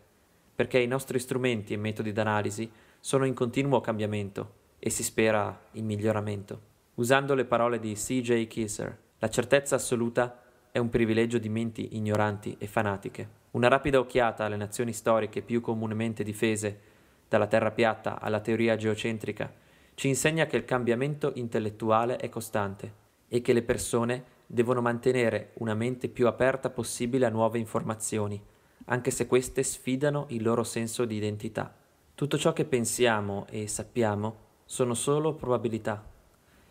perché i nostri strumenti e metodi d'analisi sono in continuo cambiamento e si spera in miglioramento. Usando le parole di C.J. Kisser, la certezza assoluta è un privilegio di menti ignoranti e fanatiche. Una rapida occhiata alle nazioni storiche più comunemente difese, dalla terra piatta alla teoria geocentrica, ci insegna che il cambiamento intellettuale è costante e che le persone devono mantenere una mente più aperta possibile a nuove informazioni, anche se queste sfidano il loro senso di identità. Tutto ciò che pensiamo e sappiamo sono solo probabilità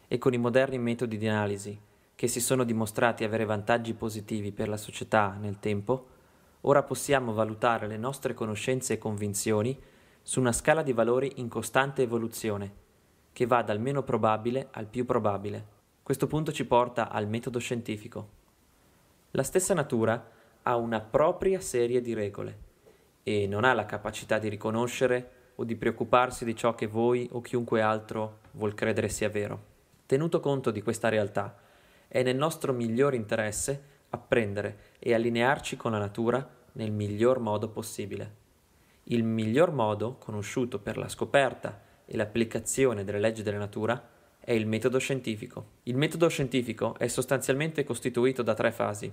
e con i moderni metodi di analisi, che si sono dimostrati avere vantaggi positivi per la società nel tempo, ora possiamo valutare le nostre conoscenze e convinzioni su una scala di valori in costante evoluzione, che va dal meno probabile al più probabile. Questo punto ci porta al metodo scientifico. La stessa natura ha una propria serie di regole e non ha la capacità di riconoscere o di preoccuparsi di ciò che voi o chiunque altro vuol credere sia vero. Tenuto conto di questa realtà, è nel nostro miglior interesse apprendere e allinearci con la natura nel miglior modo possibile. Il miglior modo conosciuto per la scoperta e l'applicazione delle leggi della natura è è il metodo scientifico. Il metodo scientifico è sostanzialmente costituito da tre fasi.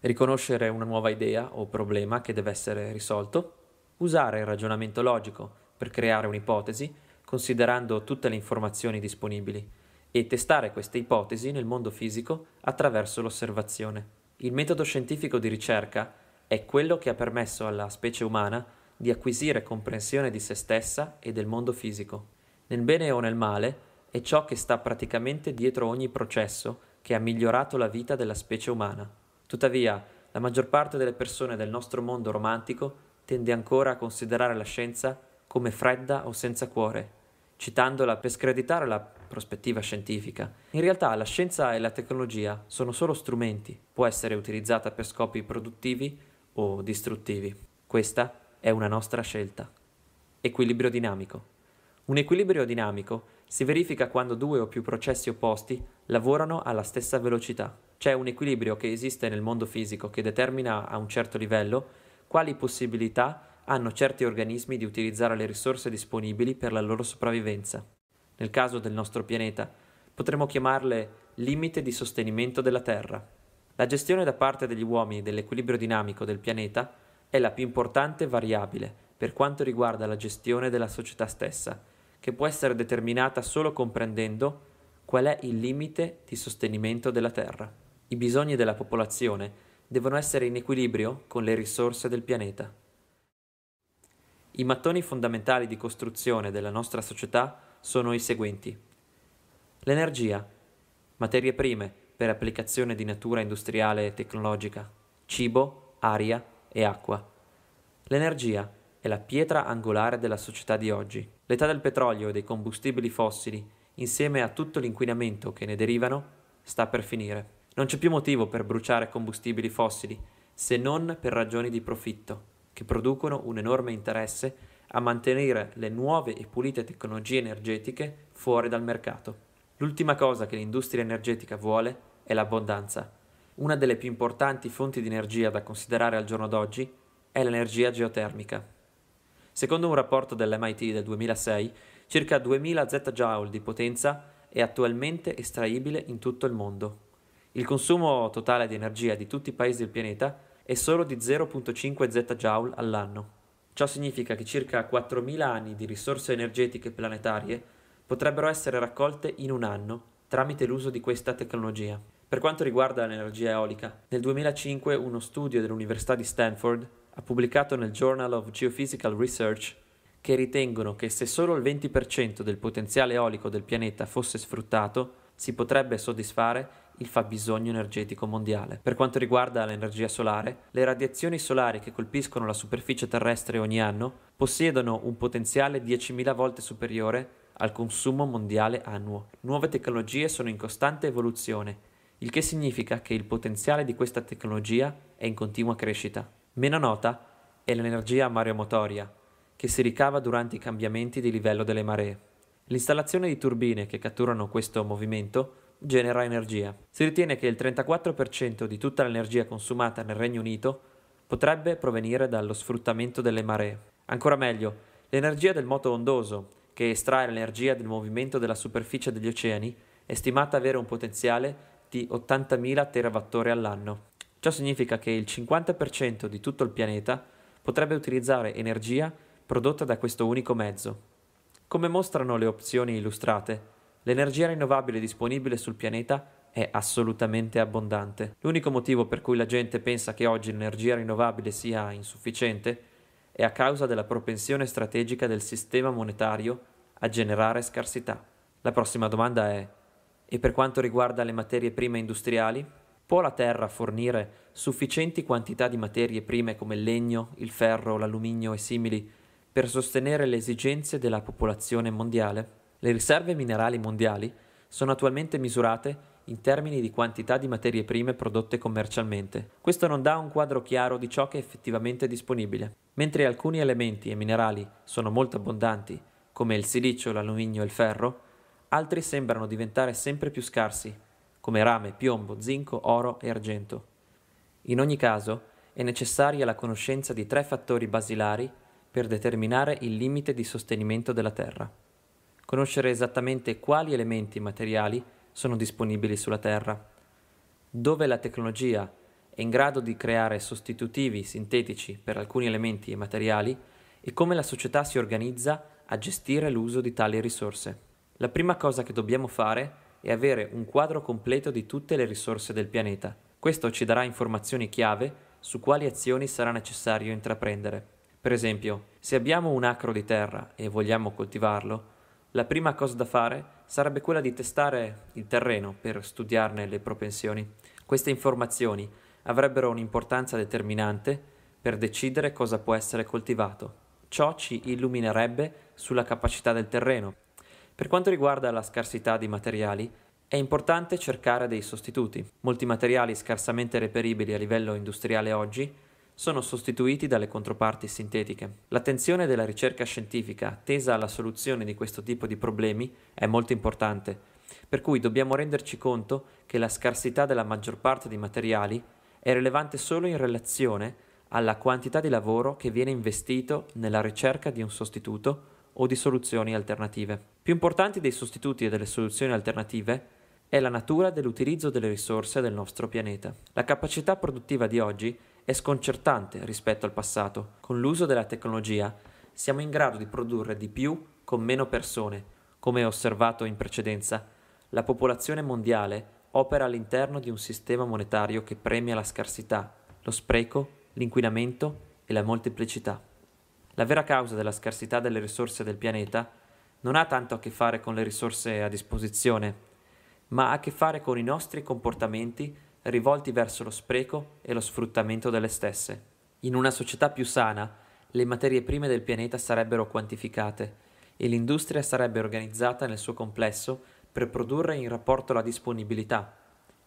Riconoscere una nuova idea o problema che deve essere risolto, usare il ragionamento logico per creare un'ipotesi considerando tutte le informazioni disponibili e testare queste ipotesi nel mondo fisico attraverso l'osservazione. Il metodo scientifico di ricerca è quello che ha permesso alla specie umana di acquisire comprensione di se stessa e del mondo fisico. Nel bene o nel male, è ciò che sta praticamente dietro ogni processo che ha migliorato la vita della specie umana. Tuttavia, la maggior parte delle persone del nostro mondo romantico tende ancora a considerare la scienza come fredda o senza cuore, citandola per screditare la prospettiva scientifica. In realtà la scienza e la tecnologia sono solo strumenti, può essere utilizzata per scopi produttivi o distruttivi. Questa è una nostra scelta. Equilibrio dinamico. Un equilibrio dinamico si verifica quando due o più processi opposti lavorano alla stessa velocità. C'è un equilibrio che esiste nel mondo fisico che determina a un certo livello quali possibilità hanno certi organismi di utilizzare le risorse disponibili per la loro sopravvivenza. Nel caso del nostro pianeta, potremmo chiamarle limite di sostenimento della Terra. La gestione da parte degli uomini dell'equilibrio dinamico del pianeta è la più importante variabile per quanto riguarda la gestione della società stessa che può essere determinata solo comprendendo qual è il limite di sostenimento della Terra. I bisogni della popolazione devono essere in equilibrio con le risorse del pianeta. I mattoni fondamentali di costruzione della nostra società sono i seguenti. L'energia, materie prime per applicazione di natura industriale e tecnologica, cibo, aria e acqua. L'energia è la pietra angolare della società di oggi. L'età del petrolio e dei combustibili fossili, insieme a tutto l'inquinamento che ne derivano, sta per finire. Non c'è più motivo per bruciare combustibili fossili, se non per ragioni di profitto, che producono un enorme interesse a mantenere le nuove e pulite tecnologie energetiche fuori dal mercato. L'ultima cosa che l'industria energetica vuole è l'abbondanza. Una delle più importanti fonti di energia da considerare al giorno d'oggi è l'energia geotermica. Secondo un rapporto dell'MIT del 2006, circa 2000 zettajoule di potenza è attualmente estraibile in tutto il mondo. Il consumo totale di energia di tutti i paesi del pianeta è solo di 0,5 zettajoule all'anno. Ciò significa che circa 4.000 anni di risorse energetiche planetarie potrebbero essere raccolte in un anno tramite l'uso di questa tecnologia. Per quanto riguarda l'energia eolica, nel 2005 uno studio dell'Università di Stanford ha pubblicato nel Journal of Geophysical Research che ritengono che se solo il 20% del potenziale eolico del pianeta fosse sfruttato, si potrebbe soddisfare il fabbisogno energetico mondiale. Per quanto riguarda l'energia solare, le radiazioni solari che colpiscono la superficie terrestre ogni anno possiedono un potenziale 10.000 volte superiore al consumo mondiale annuo. Nuove tecnologie sono in costante evoluzione, il che significa che il potenziale di questa tecnologia è in continua crescita. Meno nota è l'energia mareomotoria, che si ricava durante i cambiamenti di livello delle maree. L'installazione di turbine che catturano questo movimento genera energia. Si ritiene che il 34% di tutta l'energia consumata nel Regno Unito potrebbe provenire dallo sfruttamento delle maree. Ancora meglio, l'energia del moto ondoso, che estrae l'energia del movimento della superficie degli oceani, è stimata avere un potenziale di 80.000 terawattore all'anno. Ciò significa che il 50% di tutto il pianeta potrebbe utilizzare energia prodotta da questo unico mezzo. Come mostrano le opzioni illustrate, l'energia rinnovabile disponibile sul pianeta è assolutamente abbondante. L'unico motivo per cui la gente pensa che oggi l'energia rinnovabile sia insufficiente è a causa della propensione strategica del sistema monetario a generare scarsità. La prossima domanda è, e per quanto riguarda le materie prime industriali? Può la Terra fornire sufficienti quantità di materie prime come il legno, il ferro, l'alluminio e simili per sostenere le esigenze della popolazione mondiale? Le riserve minerali mondiali sono attualmente misurate in termini di quantità di materie prime prodotte commercialmente. Questo non dà un quadro chiaro di ciò che è effettivamente disponibile. Mentre alcuni elementi e minerali sono molto abbondanti, come il silicio, l'alluminio e il ferro, altri sembrano diventare sempre più scarsi come rame, piombo, zinco, oro e argento. In ogni caso è necessaria la conoscenza di tre fattori basilari per determinare il limite di sostenimento della Terra. Conoscere esattamente quali elementi materiali sono disponibili sulla Terra, dove la tecnologia è in grado di creare sostitutivi sintetici per alcuni elementi e materiali e come la società si organizza a gestire l'uso di tali risorse. La prima cosa che dobbiamo fare e avere un quadro completo di tutte le risorse del pianeta. Questo ci darà informazioni chiave su quali azioni sarà necessario intraprendere. Per esempio, se abbiamo un acro di terra e vogliamo coltivarlo, la prima cosa da fare sarebbe quella di testare il terreno per studiarne le propensioni. Queste informazioni avrebbero un'importanza determinante per decidere cosa può essere coltivato. Ciò ci illuminerebbe sulla capacità del terreno per quanto riguarda la scarsità di materiali, è importante cercare dei sostituti. Molti materiali scarsamente reperibili a livello industriale oggi sono sostituiti dalle controparti sintetiche. L'attenzione della ricerca scientifica tesa alla soluzione di questo tipo di problemi è molto importante, per cui dobbiamo renderci conto che la scarsità della maggior parte di materiali è rilevante solo in relazione alla quantità di lavoro che viene investito nella ricerca di un sostituto o di soluzioni alternative. Più importanti dei sostituti e delle soluzioni alternative è la natura dell'utilizzo delle risorse del nostro pianeta. La capacità produttiva di oggi è sconcertante rispetto al passato. Con l'uso della tecnologia siamo in grado di produrre di più con meno persone. Come osservato in precedenza, la popolazione mondiale opera all'interno di un sistema monetario che premia la scarsità, lo spreco, l'inquinamento e la molteplicità. La vera causa della scarsità delle risorse del pianeta non ha tanto a che fare con le risorse a disposizione, ma ha a che fare con i nostri comportamenti rivolti verso lo spreco e lo sfruttamento delle stesse. In una società più sana, le materie prime del pianeta sarebbero quantificate e l'industria sarebbe organizzata nel suo complesso per produrre in rapporto alla disponibilità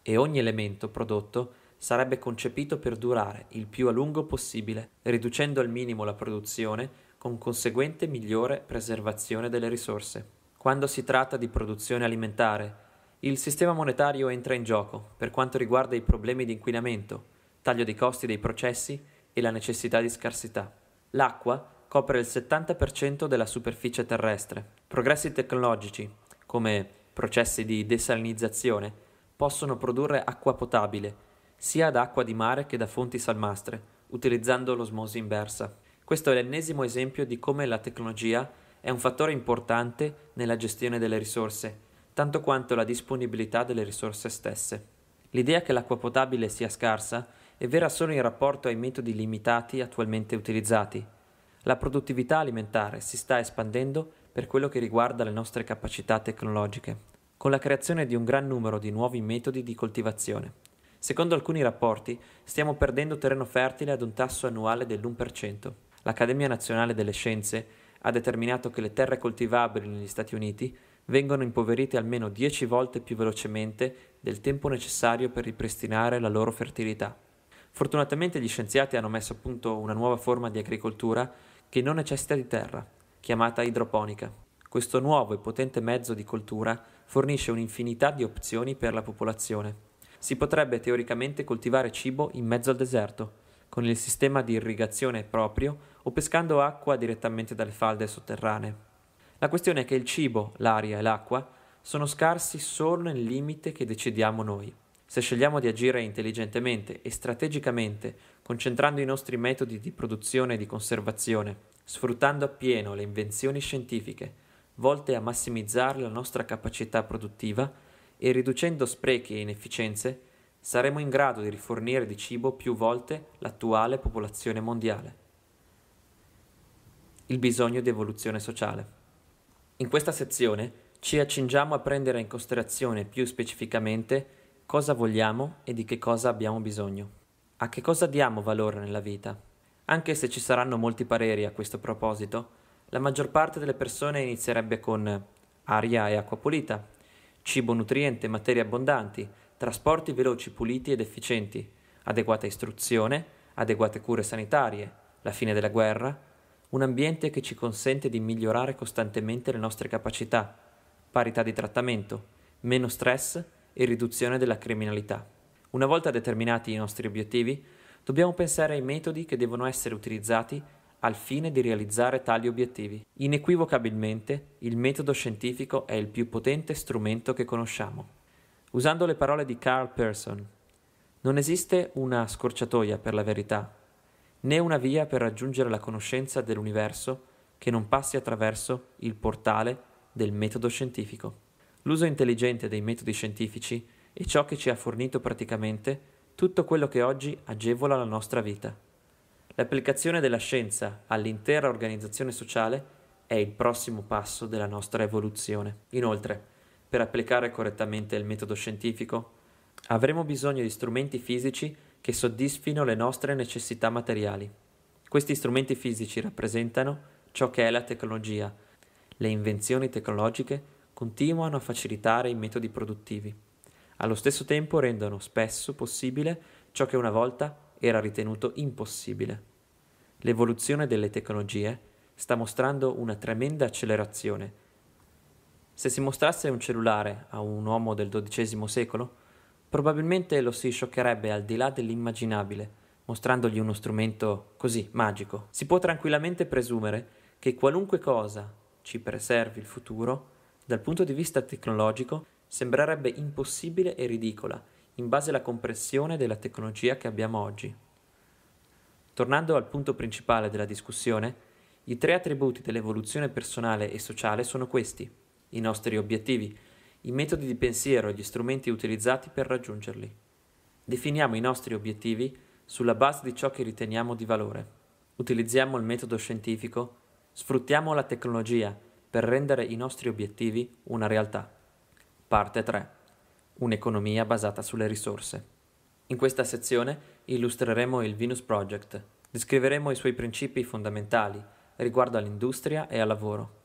e ogni elemento prodotto sarebbe concepito per durare il più a lungo possibile, riducendo al minimo la produzione con conseguente migliore preservazione delle risorse. Quando si tratta di produzione alimentare, il sistema monetario entra in gioco per quanto riguarda i problemi di inquinamento, taglio dei costi dei processi e la necessità di scarsità. L'acqua copre il 70% della superficie terrestre. Progressi tecnologici, come processi di desalinizzazione, possono produrre acqua potabile sia da acqua di mare che da fonti salmastre, utilizzando l'osmosi inversa. Questo è l'ennesimo esempio di come la tecnologia è un fattore importante nella gestione delle risorse, tanto quanto la disponibilità delle risorse stesse. L'idea che l'acqua potabile sia scarsa è vera solo in rapporto ai metodi limitati attualmente utilizzati. La produttività alimentare si sta espandendo per quello che riguarda le nostre capacità tecnologiche, con la creazione di un gran numero di nuovi metodi di coltivazione. Secondo alcuni rapporti, stiamo perdendo terreno fertile ad un tasso annuale dell'1%. L'Accademia Nazionale delle Scienze ha determinato che le terre coltivabili negli Stati Uniti vengono impoverite almeno 10 volte più velocemente del tempo necessario per ripristinare la loro fertilità. Fortunatamente gli scienziati hanno messo a punto una nuova forma di agricoltura che non necessita di terra, chiamata idroponica. Questo nuovo e potente mezzo di coltura fornisce un'infinità di opzioni per la popolazione si potrebbe teoricamente coltivare cibo in mezzo al deserto, con il sistema di irrigazione proprio o pescando acqua direttamente dalle falde sotterranee. La questione è che il cibo, l'aria e l'acqua sono scarsi solo nel limite che decidiamo noi. Se scegliamo di agire intelligentemente e strategicamente, concentrando i nostri metodi di produzione e di conservazione, sfruttando appieno le invenzioni scientifiche, volte a massimizzare la nostra capacità produttiva, e riducendo sprechi e inefficienze saremo in grado di rifornire di cibo più volte l'attuale popolazione mondiale. Il bisogno di evoluzione sociale. In questa sezione ci accingiamo a prendere in considerazione più specificamente cosa vogliamo e di che cosa abbiamo bisogno. A che cosa diamo valore nella vita? Anche se ci saranno molti pareri a questo proposito, la maggior parte delle persone inizierebbe con aria e acqua pulita, cibo nutriente, materie abbondanti, trasporti veloci, puliti ed efficienti, adeguata istruzione, adeguate cure sanitarie, la fine della guerra, un ambiente che ci consente di migliorare costantemente le nostre capacità, parità di trattamento, meno stress e riduzione della criminalità. Una volta determinati i nostri obiettivi, dobbiamo pensare ai metodi che devono essere utilizzati al fine di realizzare tali obiettivi. Inequivocabilmente, il metodo scientifico è il più potente strumento che conosciamo. Usando le parole di Carl Pearson, non esiste una scorciatoia per la verità, né una via per raggiungere la conoscenza dell'universo che non passi attraverso il portale del metodo scientifico. L'uso intelligente dei metodi scientifici è ciò che ci ha fornito praticamente tutto quello che oggi agevola la nostra vita. L'applicazione della scienza all'intera organizzazione sociale è il prossimo passo della nostra evoluzione. Inoltre, per applicare correttamente il metodo scientifico, avremo bisogno di strumenti fisici che soddisfino le nostre necessità materiali. Questi strumenti fisici rappresentano ciò che è la tecnologia. Le invenzioni tecnologiche continuano a facilitare i metodi produttivi. Allo stesso tempo rendono spesso possibile ciò che una volta era ritenuto impossibile. L'evoluzione delle tecnologie sta mostrando una tremenda accelerazione. Se si mostrasse un cellulare a un uomo del XII secolo, probabilmente lo si scioccherebbe al di là dell'immaginabile, mostrandogli uno strumento così magico. Si può tranquillamente presumere che qualunque cosa ci preservi il futuro, dal punto di vista tecnologico, sembrerebbe impossibile e ridicola, in base alla compressione della tecnologia che abbiamo oggi. Tornando al punto principale della discussione, i tre attributi dell'evoluzione personale e sociale sono questi, i nostri obiettivi, i metodi di pensiero e gli strumenti utilizzati per raggiungerli. Definiamo i nostri obiettivi sulla base di ciò che riteniamo di valore. Utilizziamo il metodo scientifico, sfruttiamo la tecnologia per rendere i nostri obiettivi una realtà. Parte 3 un'economia basata sulle risorse. In questa sezione illustreremo il Venus Project, descriveremo i suoi principi fondamentali riguardo all'industria e al lavoro,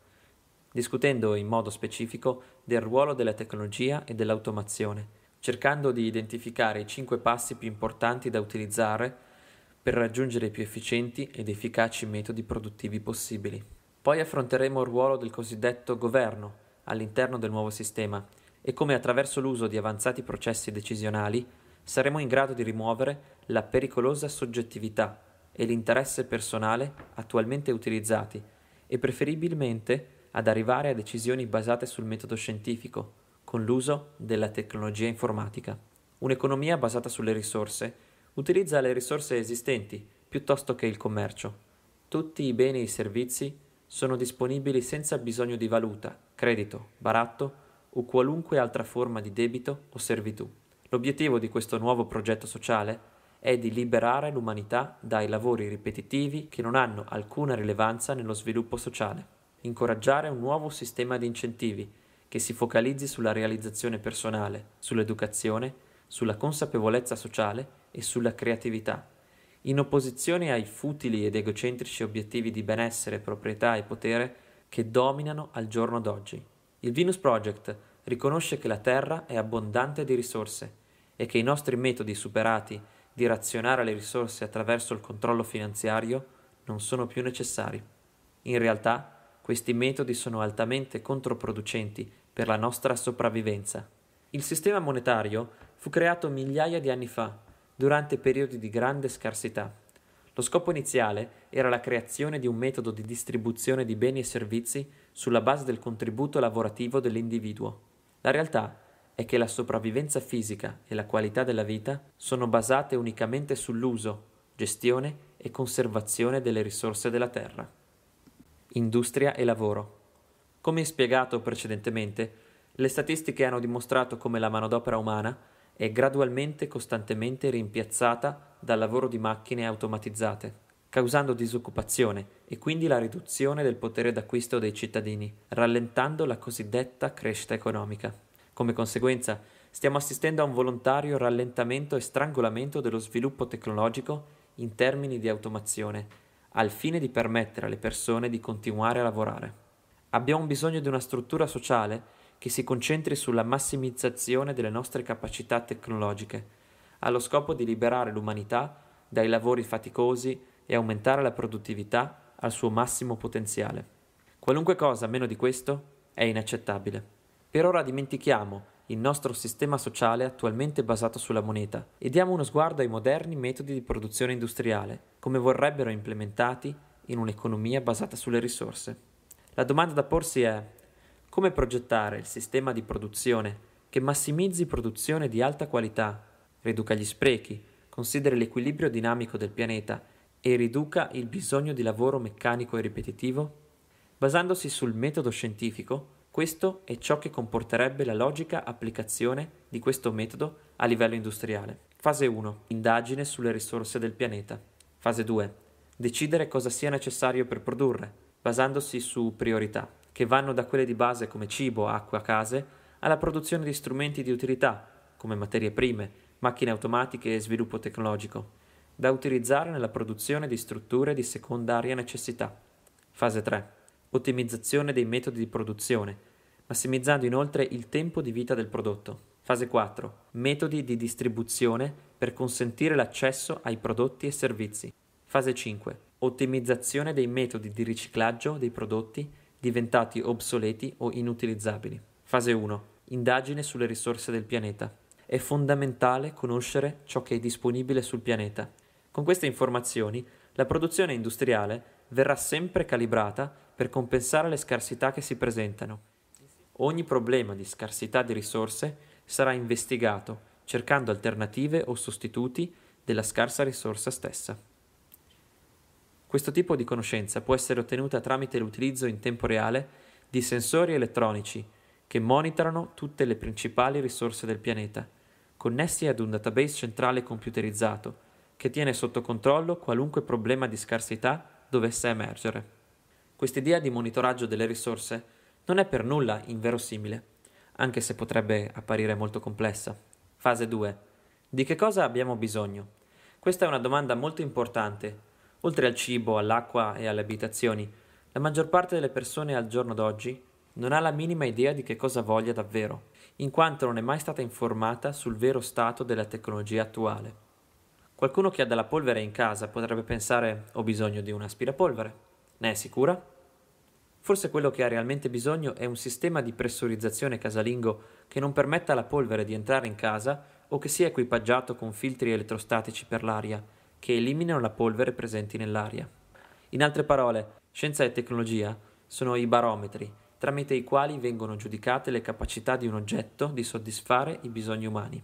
discutendo in modo specifico del ruolo della tecnologia e dell'automazione, cercando di identificare i cinque passi più importanti da utilizzare per raggiungere i più efficienti ed efficaci metodi produttivi possibili. Poi affronteremo il ruolo del cosiddetto governo all'interno del nuovo sistema, e come attraverso l'uso di avanzati processi decisionali saremo in grado di rimuovere la pericolosa soggettività e l'interesse personale attualmente utilizzati e preferibilmente ad arrivare a decisioni basate sul metodo scientifico, con l'uso della tecnologia informatica. Un'economia basata sulle risorse utilizza le risorse esistenti piuttosto che il commercio. Tutti i beni e i servizi sono disponibili senza bisogno di valuta, credito, baratto o qualunque altra forma di debito o servitù. L'obiettivo di questo nuovo progetto sociale è di liberare l'umanità dai lavori ripetitivi che non hanno alcuna rilevanza nello sviluppo sociale, incoraggiare un nuovo sistema di incentivi che si focalizzi sulla realizzazione personale, sull'educazione, sulla consapevolezza sociale e sulla creatività, in opposizione ai futili ed egocentrici obiettivi di benessere, proprietà e potere che dominano al giorno d'oggi. Il Venus Project riconosce che la Terra è abbondante di risorse e che i nostri metodi superati di razionare le risorse attraverso il controllo finanziario non sono più necessari. In realtà, questi metodi sono altamente controproducenti per la nostra sopravvivenza. Il sistema monetario fu creato migliaia di anni fa, durante periodi di grande scarsità. Lo scopo iniziale era la creazione di un metodo di distribuzione di beni e servizi sulla base del contributo lavorativo dell'individuo. La realtà è che la sopravvivenza fisica e la qualità della vita sono basate unicamente sull'uso, gestione e conservazione delle risorse della terra. Industria e lavoro. Come spiegato precedentemente, le statistiche hanno dimostrato come la manodopera umana è gradualmente e costantemente rimpiazzata dal lavoro di macchine automatizzate causando disoccupazione e quindi la riduzione del potere d'acquisto dei cittadini, rallentando la cosiddetta crescita economica. Come conseguenza, stiamo assistendo a un volontario rallentamento e strangolamento dello sviluppo tecnologico in termini di automazione, al fine di permettere alle persone di continuare a lavorare. Abbiamo bisogno di una struttura sociale che si concentri sulla massimizzazione delle nostre capacità tecnologiche, allo scopo di liberare l'umanità dai lavori faticosi, e aumentare la produttività al suo massimo potenziale. Qualunque cosa meno di questo è inaccettabile. Per ora dimentichiamo il nostro sistema sociale attualmente basato sulla moneta e diamo uno sguardo ai moderni metodi di produzione industriale, come vorrebbero implementati in un'economia basata sulle risorse. La domanda da porsi è come progettare il sistema di produzione che massimizzi produzione di alta qualità, riduca gli sprechi, consideri l'equilibrio dinamico del pianeta e riduca il bisogno di lavoro meccanico e ripetitivo? Basandosi sul metodo scientifico, questo è ciò che comporterebbe la logica applicazione di questo metodo a livello industriale. Fase 1. Indagine sulle risorse del pianeta. Fase 2. Decidere cosa sia necessario per produrre, basandosi su priorità, che vanno da quelle di base come cibo, acqua, case, alla produzione di strumenti di utilità, come materie prime, macchine automatiche e sviluppo tecnologico da utilizzare nella produzione di strutture di secondaria necessità. Fase 3. Ottimizzazione dei metodi di produzione, massimizzando inoltre il tempo di vita del prodotto. Fase 4. Metodi di distribuzione per consentire l'accesso ai prodotti e servizi. Fase 5. Ottimizzazione dei metodi di riciclaggio dei prodotti diventati obsoleti o inutilizzabili. Fase 1. Indagine sulle risorse del pianeta. È fondamentale conoscere ciò che è disponibile sul pianeta con queste informazioni, la produzione industriale verrà sempre calibrata per compensare le scarsità che si presentano. Ogni problema di scarsità di risorse sarà investigato cercando alternative o sostituti della scarsa risorsa stessa. Questo tipo di conoscenza può essere ottenuta tramite l'utilizzo in tempo reale di sensori elettronici che monitorano tutte le principali risorse del pianeta, connessi ad un database centrale computerizzato che tiene sotto controllo qualunque problema di scarsità dovesse emergere. Quest'idea di monitoraggio delle risorse non è per nulla inverosimile, anche se potrebbe apparire molto complessa. Fase 2. Di che cosa abbiamo bisogno? Questa è una domanda molto importante. Oltre al cibo, all'acqua e alle abitazioni, la maggior parte delle persone al giorno d'oggi non ha la minima idea di che cosa voglia davvero, in quanto non è mai stata informata sul vero stato della tecnologia attuale. Qualcuno che ha della polvere in casa potrebbe pensare ho bisogno di un aspirapolvere. Ne è sicura? Forse quello che ha realmente bisogno è un sistema di pressurizzazione casalingo che non permetta alla polvere di entrare in casa o che sia equipaggiato con filtri elettrostatici per l'aria, che eliminano la polvere presenti nell'aria. In altre parole, scienza e tecnologia sono i barometri tramite i quali vengono giudicate le capacità di un oggetto di soddisfare i bisogni umani.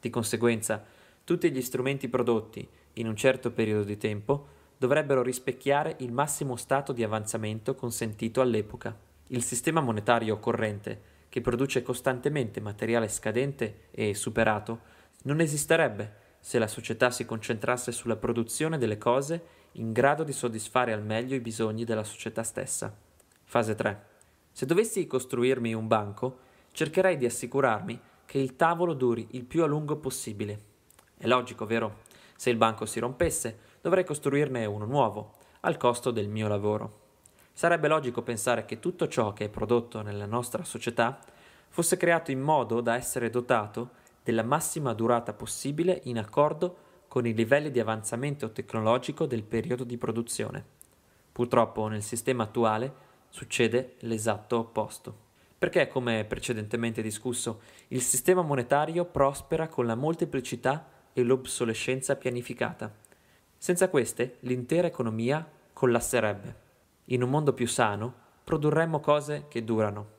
Di conseguenza, tutti gli strumenti prodotti, in un certo periodo di tempo, dovrebbero rispecchiare il massimo stato di avanzamento consentito all'epoca. Il sistema monetario corrente, che produce costantemente materiale scadente e superato, non esisterebbe se la società si concentrasse sulla produzione delle cose in grado di soddisfare al meglio i bisogni della società stessa. Fase 3. Se dovessi costruirmi un banco, cercherei di assicurarmi che il tavolo duri il più a lungo possibile è logico, vero? Se il banco si rompesse, dovrei costruirne uno nuovo, al costo del mio lavoro. Sarebbe logico pensare che tutto ciò che è prodotto nella nostra società fosse creato in modo da essere dotato della massima durata possibile in accordo con i livelli di avanzamento tecnologico del periodo di produzione. Purtroppo nel sistema attuale succede l'esatto opposto. Perché, come precedentemente discusso, il sistema monetario prospera con la molteplicità e l'obsolescenza pianificata. Senza queste l'intera economia collasserebbe. In un mondo più sano produrremmo cose che durano.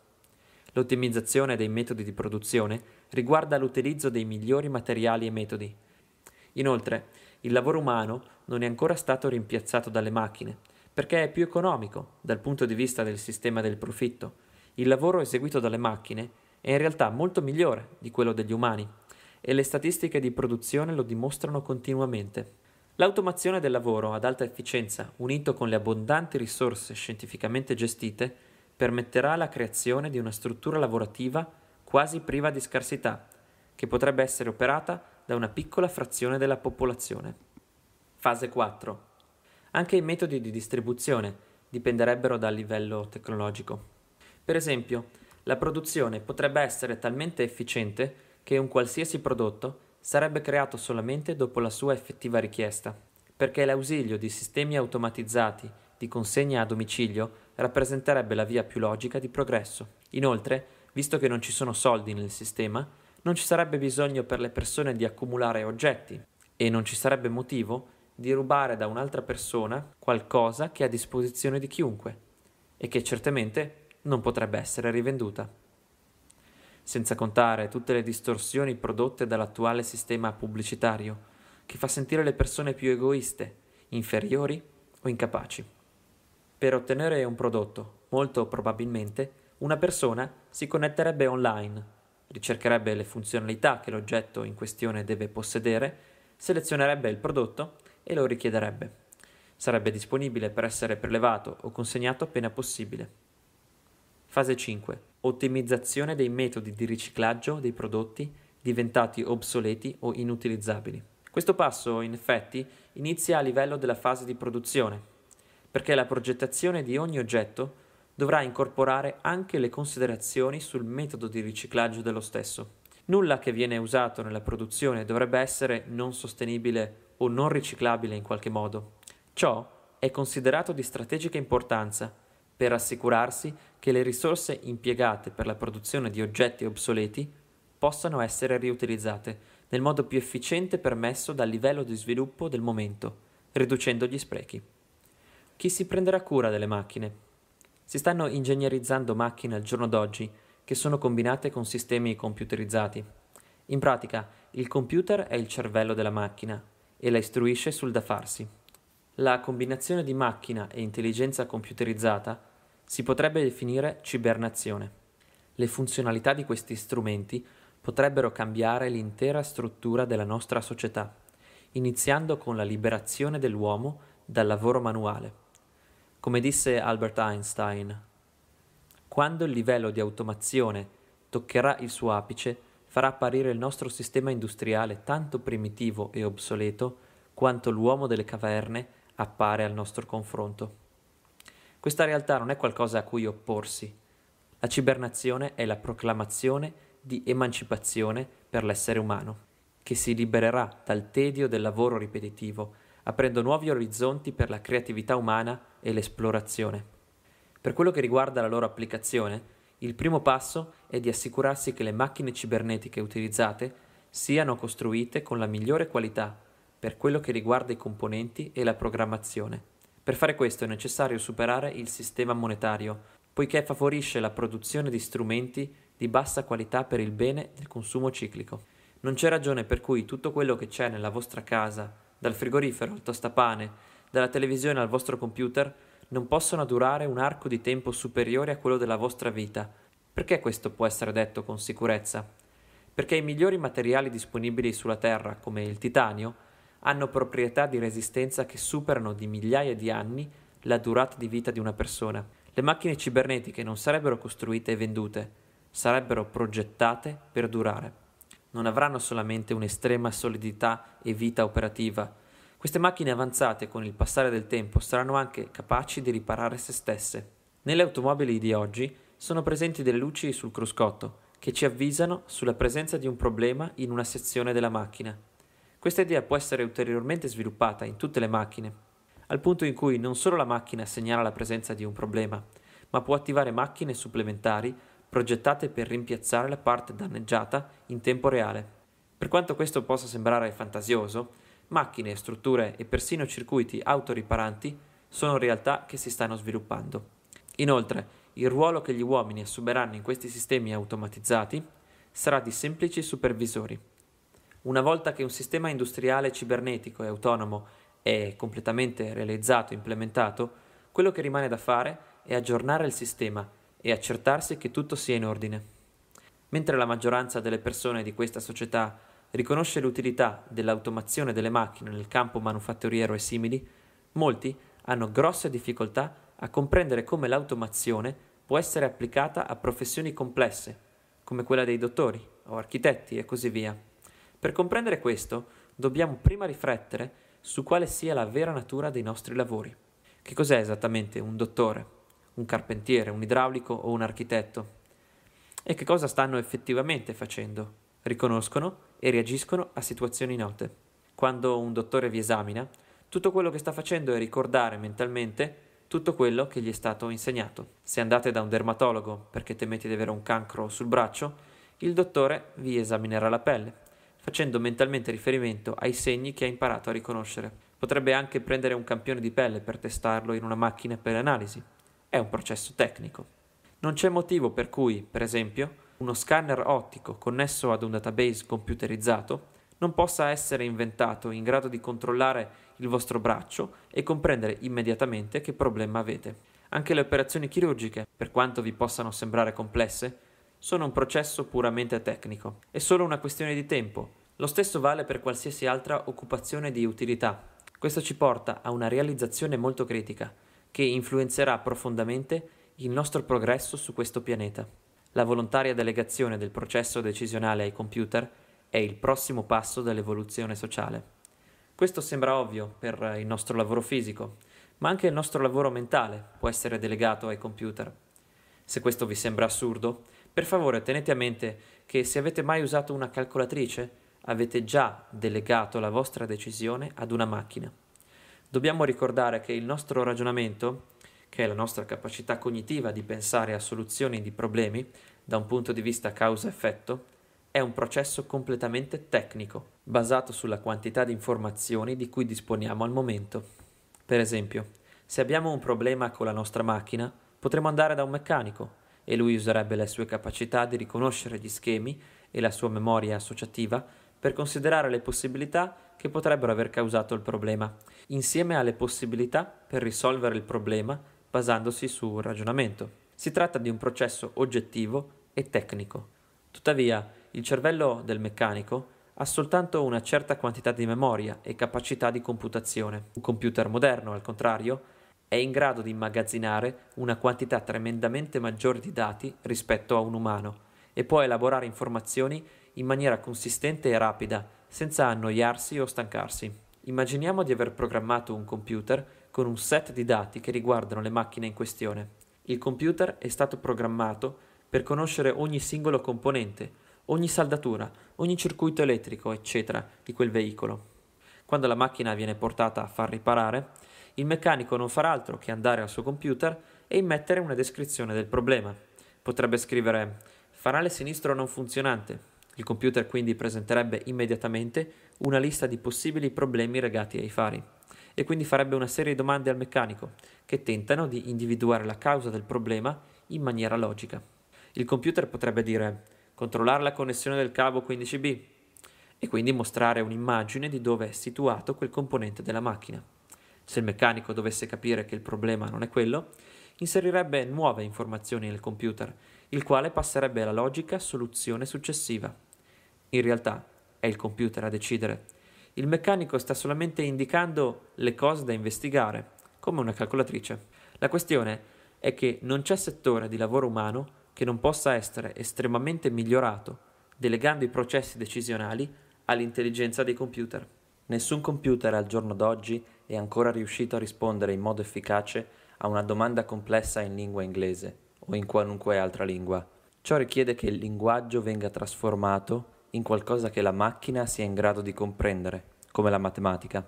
L'ottimizzazione dei metodi di produzione riguarda l'utilizzo dei migliori materiali e metodi. Inoltre, il lavoro umano non è ancora stato rimpiazzato dalle macchine, perché è più economico dal punto di vista del sistema del profitto. Il lavoro eseguito dalle macchine è in realtà molto migliore di quello degli umani e le statistiche di produzione lo dimostrano continuamente. L'automazione del lavoro ad alta efficienza, unito con le abbondanti risorse scientificamente gestite, permetterà la creazione di una struttura lavorativa quasi priva di scarsità, che potrebbe essere operata da una piccola frazione della popolazione. Fase 4. Anche i metodi di distribuzione dipenderebbero dal livello tecnologico. Per esempio, la produzione potrebbe essere talmente efficiente che un qualsiasi prodotto sarebbe creato solamente dopo la sua effettiva richiesta, perché l'ausilio di sistemi automatizzati di consegna a domicilio rappresenterebbe la via più logica di progresso. Inoltre, visto che non ci sono soldi nel sistema, non ci sarebbe bisogno per le persone di accumulare oggetti e non ci sarebbe motivo di rubare da un'altra persona qualcosa che è a disposizione di chiunque e che certamente non potrebbe essere rivenduta senza contare tutte le distorsioni prodotte dall'attuale sistema pubblicitario, che fa sentire le persone più egoiste, inferiori o incapaci. Per ottenere un prodotto, molto probabilmente, una persona si connetterebbe online, ricercherebbe le funzionalità che l'oggetto in questione deve possedere, selezionerebbe il prodotto e lo richiederebbe. Sarebbe disponibile per essere prelevato o consegnato appena possibile. Fase 5 ottimizzazione dei metodi di riciclaggio dei prodotti diventati obsoleti o inutilizzabili. Questo passo, in effetti, inizia a livello della fase di produzione, perché la progettazione di ogni oggetto dovrà incorporare anche le considerazioni sul metodo di riciclaggio dello stesso. Nulla che viene usato nella produzione dovrebbe essere non sostenibile o non riciclabile in qualche modo. Ciò è considerato di strategica importanza per assicurarsi che le risorse impiegate per la produzione di oggetti obsoleti possano essere riutilizzate nel modo più efficiente permesso dal livello di sviluppo del momento, riducendo gli sprechi. Chi si prenderà cura delle macchine? Si stanno ingegnerizzando macchine al giorno d'oggi che sono combinate con sistemi computerizzati. In pratica, il computer è il cervello della macchina e la istruisce sul da farsi. La combinazione di macchina e intelligenza computerizzata si potrebbe definire cibernazione. Le funzionalità di questi strumenti potrebbero cambiare l'intera struttura della nostra società, iniziando con la liberazione dell'uomo dal lavoro manuale. Come disse Albert Einstein, quando il livello di automazione toccherà il suo apice, farà apparire il nostro sistema industriale tanto primitivo e obsoleto quanto l'uomo delle caverne appare al nostro confronto. Questa realtà non è qualcosa a cui opporsi. La cibernazione è la proclamazione di emancipazione per l'essere umano, che si libererà dal tedio del lavoro ripetitivo, aprendo nuovi orizzonti per la creatività umana e l'esplorazione. Per quello che riguarda la loro applicazione, il primo passo è di assicurarsi che le macchine cibernetiche utilizzate siano costruite con la migliore qualità per quello che riguarda i componenti e la programmazione, per fare questo è necessario superare il sistema monetario, poiché favorisce la produzione di strumenti di bassa qualità per il bene del consumo ciclico. Non c'è ragione per cui tutto quello che c'è nella vostra casa, dal frigorifero al tostapane, dalla televisione al vostro computer, non possono durare un arco di tempo superiore a quello della vostra vita. Perché questo può essere detto con sicurezza? Perché i migliori materiali disponibili sulla Terra, come il titanio, hanno proprietà di resistenza che superano di migliaia di anni la durata di vita di una persona. Le macchine cibernetiche non sarebbero costruite e vendute, sarebbero progettate per durare. Non avranno solamente un'estrema solidità e vita operativa. Queste macchine avanzate con il passare del tempo saranno anche capaci di riparare se stesse. Nelle automobili di oggi sono presenti delle luci sul cruscotto che ci avvisano sulla presenza di un problema in una sezione della macchina. Questa idea può essere ulteriormente sviluppata in tutte le macchine, al punto in cui non solo la macchina segnala la presenza di un problema, ma può attivare macchine supplementari progettate per rimpiazzare la parte danneggiata in tempo reale. Per quanto questo possa sembrare fantasioso, macchine, strutture e persino circuiti autoriparanti sono realtà che si stanno sviluppando. Inoltre, il ruolo che gli uomini assumeranno in questi sistemi automatizzati sarà di semplici supervisori. Una volta che un sistema industriale cibernetico e autonomo è completamente realizzato e implementato, quello che rimane da fare è aggiornare il sistema e accertarsi che tutto sia in ordine. Mentre la maggioranza delle persone di questa società riconosce l'utilità dell'automazione delle macchine nel campo manufatturiero e simili, molti hanno grosse difficoltà a comprendere come l'automazione può essere applicata a professioni complesse, come quella dei dottori o architetti e così via. Per comprendere questo, dobbiamo prima riflettere su quale sia la vera natura dei nostri lavori. Che cos'è esattamente un dottore, un carpentiere, un idraulico o un architetto? E che cosa stanno effettivamente facendo? Riconoscono e reagiscono a situazioni note. Quando un dottore vi esamina, tutto quello che sta facendo è ricordare mentalmente tutto quello che gli è stato insegnato. Se andate da un dermatologo perché temete di avere un cancro sul braccio, il dottore vi esaminerà la pelle facendo mentalmente riferimento ai segni che ha imparato a riconoscere. Potrebbe anche prendere un campione di pelle per testarlo in una macchina per analisi. È un processo tecnico. Non c'è motivo per cui, per esempio, uno scanner ottico connesso ad un database computerizzato non possa essere inventato in grado di controllare il vostro braccio e comprendere immediatamente che problema avete. Anche le operazioni chirurgiche, per quanto vi possano sembrare complesse, sono un processo puramente tecnico. È solo una questione di tempo lo stesso vale per qualsiasi altra occupazione di utilità. Questo ci porta a una realizzazione molto critica, che influenzerà profondamente il nostro progresso su questo pianeta. La volontaria delegazione del processo decisionale ai computer è il prossimo passo dell'evoluzione sociale. Questo sembra ovvio per il nostro lavoro fisico, ma anche il nostro lavoro mentale può essere delegato ai computer. Se questo vi sembra assurdo, per favore tenete a mente che se avete mai usato una calcolatrice, avete già delegato la vostra decisione ad una macchina. Dobbiamo ricordare che il nostro ragionamento, che è la nostra capacità cognitiva di pensare a soluzioni di problemi da un punto di vista causa-effetto, è un processo completamente tecnico, basato sulla quantità di informazioni di cui disponiamo al momento. Per esempio, se abbiamo un problema con la nostra macchina, potremmo andare da un meccanico e lui userebbe le sue capacità di riconoscere gli schemi e la sua memoria associativa per considerare le possibilità che potrebbero aver causato il problema, insieme alle possibilità per risolvere il problema basandosi su un ragionamento. Si tratta di un processo oggettivo e tecnico. Tuttavia, il cervello del meccanico ha soltanto una certa quantità di memoria e capacità di computazione. Un computer moderno, al contrario, è in grado di immagazzinare una quantità tremendamente maggiore di dati rispetto a un umano e può elaborare informazioni in maniera consistente e rapida, senza annoiarsi o stancarsi. Immaginiamo di aver programmato un computer con un set di dati che riguardano le macchine in questione. Il computer è stato programmato per conoscere ogni singolo componente, ogni saldatura, ogni circuito elettrico, eccetera, di quel veicolo. Quando la macchina viene portata a far riparare, il meccanico non farà altro che andare al suo computer e immettere una descrizione del problema. Potrebbe scrivere fanale sinistro non funzionante, il computer quindi presenterebbe immediatamente una lista di possibili problemi legati ai fari e quindi farebbe una serie di domande al meccanico che tentano di individuare la causa del problema in maniera logica. Il computer potrebbe dire controllare la connessione del cavo 15B e quindi mostrare un'immagine di dove è situato quel componente della macchina. Se il meccanico dovesse capire che il problema non è quello, inserirebbe nuove informazioni nel computer, il quale passerebbe alla logica soluzione successiva. In realtà è il computer a decidere. Il meccanico sta solamente indicando le cose da investigare, come una calcolatrice. La questione è che non c'è settore di lavoro umano che non possa essere estremamente migliorato, delegando i processi decisionali all'intelligenza dei computer. Nessun computer al giorno d'oggi è ancora riuscito a rispondere in modo efficace a una domanda complessa in lingua inglese o in qualunque altra lingua. Ciò richiede che il linguaggio venga trasformato in qualcosa che la macchina sia in grado di comprendere, come la matematica.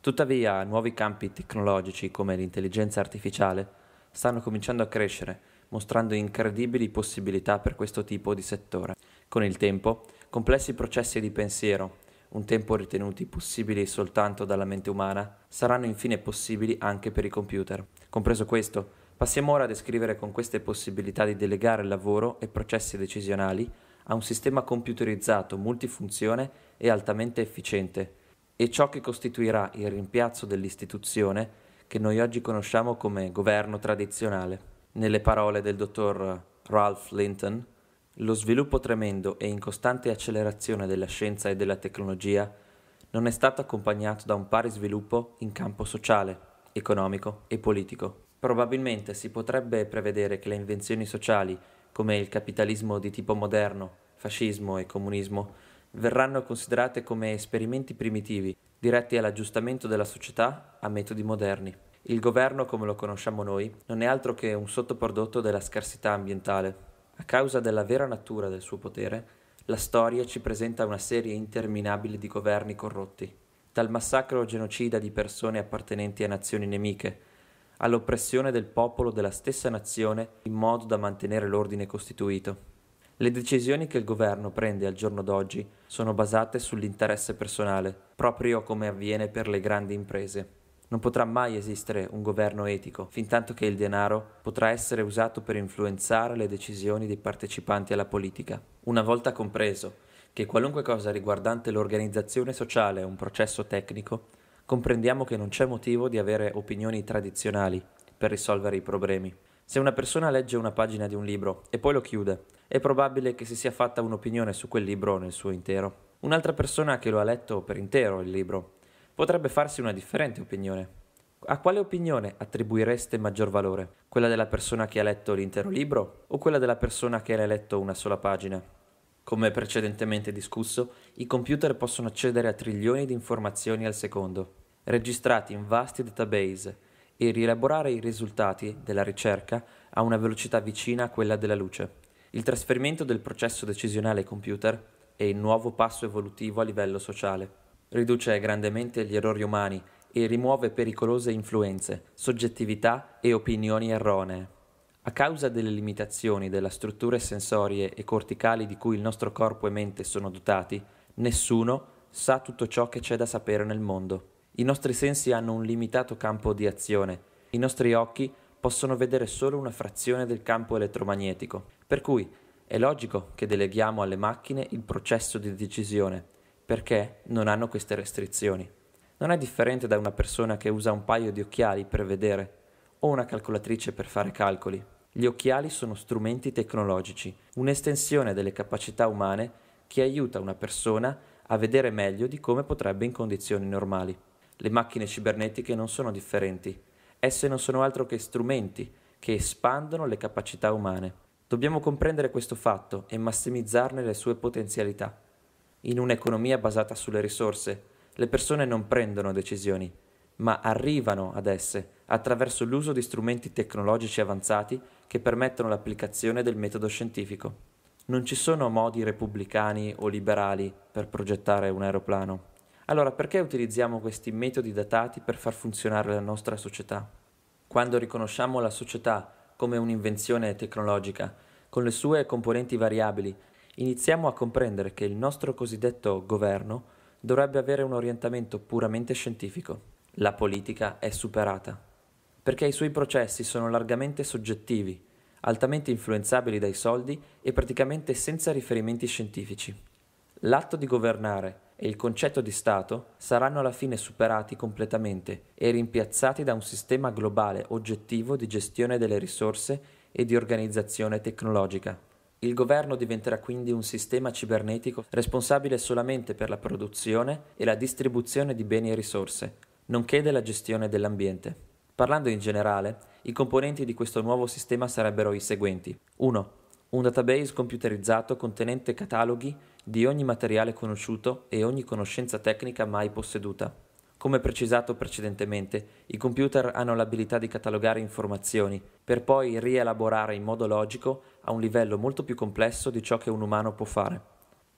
Tuttavia, nuovi campi tecnologici come l'intelligenza artificiale stanno cominciando a crescere, mostrando incredibili possibilità per questo tipo di settore. Con il tempo, complessi processi di pensiero, un tempo ritenuti possibili soltanto dalla mente umana, saranno infine possibili anche per i computer. Compreso questo, passiamo ora a descrivere con queste possibilità di delegare lavoro e processi decisionali ha un sistema computerizzato multifunzione e altamente efficiente, e ciò che costituirà il rimpiazzo dell'istituzione che noi oggi conosciamo come governo tradizionale. Nelle parole del dottor Ralph Linton, lo sviluppo tremendo e in costante accelerazione della scienza e della tecnologia non è stato accompagnato da un pari sviluppo in campo sociale, economico e politico. Probabilmente si potrebbe prevedere che le invenzioni sociali come il capitalismo di tipo moderno, fascismo e comunismo, verranno considerate come esperimenti primitivi, diretti all'aggiustamento della società a metodi moderni. Il governo, come lo conosciamo noi, non è altro che un sottoprodotto della scarsità ambientale. A causa della vera natura del suo potere, la storia ci presenta una serie interminabile di governi corrotti, dal massacro genocida di persone appartenenti a nazioni nemiche, all'oppressione del popolo della stessa nazione in modo da mantenere l'ordine costituito. Le decisioni che il governo prende al giorno d'oggi sono basate sull'interesse personale, proprio come avviene per le grandi imprese. Non potrà mai esistere un governo etico, fin tanto che il denaro potrà essere usato per influenzare le decisioni dei partecipanti alla politica. Una volta compreso che qualunque cosa riguardante l'organizzazione sociale è un processo tecnico, comprendiamo che non c'è motivo di avere opinioni tradizionali per risolvere i problemi. Se una persona legge una pagina di un libro e poi lo chiude, è probabile che si sia fatta un'opinione su quel libro nel suo intero. Un'altra persona che lo ha letto per intero il libro potrebbe farsi una differente opinione. A quale opinione attribuireste maggior valore? Quella della persona che ha letto l'intero libro o quella della persona che ne ha letto una sola pagina? Come precedentemente discusso, i computer possono accedere a trilioni di informazioni al secondo registrati in vasti database e rielaborare i risultati della ricerca a una velocità vicina a quella della luce. Il trasferimento del processo decisionale ai computer è il nuovo passo evolutivo a livello sociale. Riduce grandemente gli errori umani e rimuove pericolose influenze, soggettività e opinioni erronee. A causa delle limitazioni delle strutture sensorie e corticali di cui il nostro corpo e mente sono dotati, nessuno sa tutto ciò che c'è da sapere nel mondo. I nostri sensi hanno un limitato campo di azione, i nostri occhi possono vedere solo una frazione del campo elettromagnetico, per cui è logico che deleghiamo alle macchine il processo di decisione, perché non hanno queste restrizioni. Non è differente da una persona che usa un paio di occhiali per vedere o una calcolatrice per fare calcoli. Gli occhiali sono strumenti tecnologici, un'estensione delle capacità umane che aiuta una persona a vedere meglio di come potrebbe in condizioni normali. Le macchine cibernetiche non sono differenti, esse non sono altro che strumenti che espandono le capacità umane. Dobbiamo comprendere questo fatto e massimizzarne le sue potenzialità. In un'economia basata sulle risorse, le persone non prendono decisioni, ma arrivano ad esse attraverso l'uso di strumenti tecnologici avanzati che permettono l'applicazione del metodo scientifico. Non ci sono modi repubblicani o liberali per progettare un aeroplano. Allora, perché utilizziamo questi metodi datati per far funzionare la nostra società? Quando riconosciamo la società come un'invenzione tecnologica, con le sue componenti variabili, iniziamo a comprendere che il nostro cosiddetto governo dovrebbe avere un orientamento puramente scientifico. La politica è superata, perché i suoi processi sono largamente soggettivi, altamente influenzabili dai soldi e praticamente senza riferimenti scientifici. L'atto di governare e il concetto di Stato saranno alla fine superati completamente e rimpiazzati da un sistema globale oggettivo di gestione delle risorse e di organizzazione tecnologica. Il governo diventerà quindi un sistema cibernetico responsabile solamente per la produzione e la distribuzione di beni e risorse, nonché della gestione dell'ambiente. Parlando in generale, i componenti di questo nuovo sistema sarebbero i seguenti. 1. Un database computerizzato contenente cataloghi di ogni materiale conosciuto e ogni conoscenza tecnica mai posseduta. Come precisato precedentemente, i computer hanno l'abilità di catalogare informazioni, per poi rielaborare in modo logico a un livello molto più complesso di ciò che un umano può fare.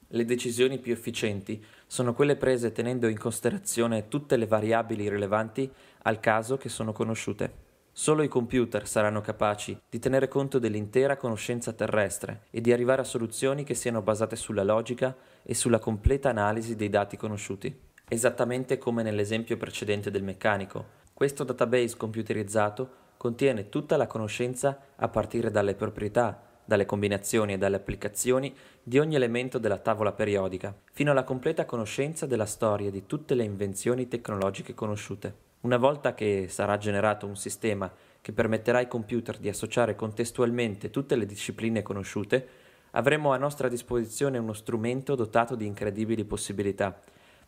Le decisioni più efficienti sono quelle prese tenendo in considerazione tutte le variabili rilevanti al caso che sono conosciute. Solo i computer saranno capaci di tenere conto dell'intera conoscenza terrestre e di arrivare a soluzioni che siano basate sulla logica e sulla completa analisi dei dati conosciuti. Esattamente come nell'esempio precedente del meccanico, questo database computerizzato contiene tutta la conoscenza a partire dalle proprietà, dalle combinazioni e dalle applicazioni di ogni elemento della tavola periodica, fino alla completa conoscenza della storia di tutte le invenzioni tecnologiche conosciute. Una volta che sarà generato un sistema che permetterà ai computer di associare contestualmente tutte le discipline conosciute, avremo a nostra disposizione uno strumento dotato di incredibili possibilità,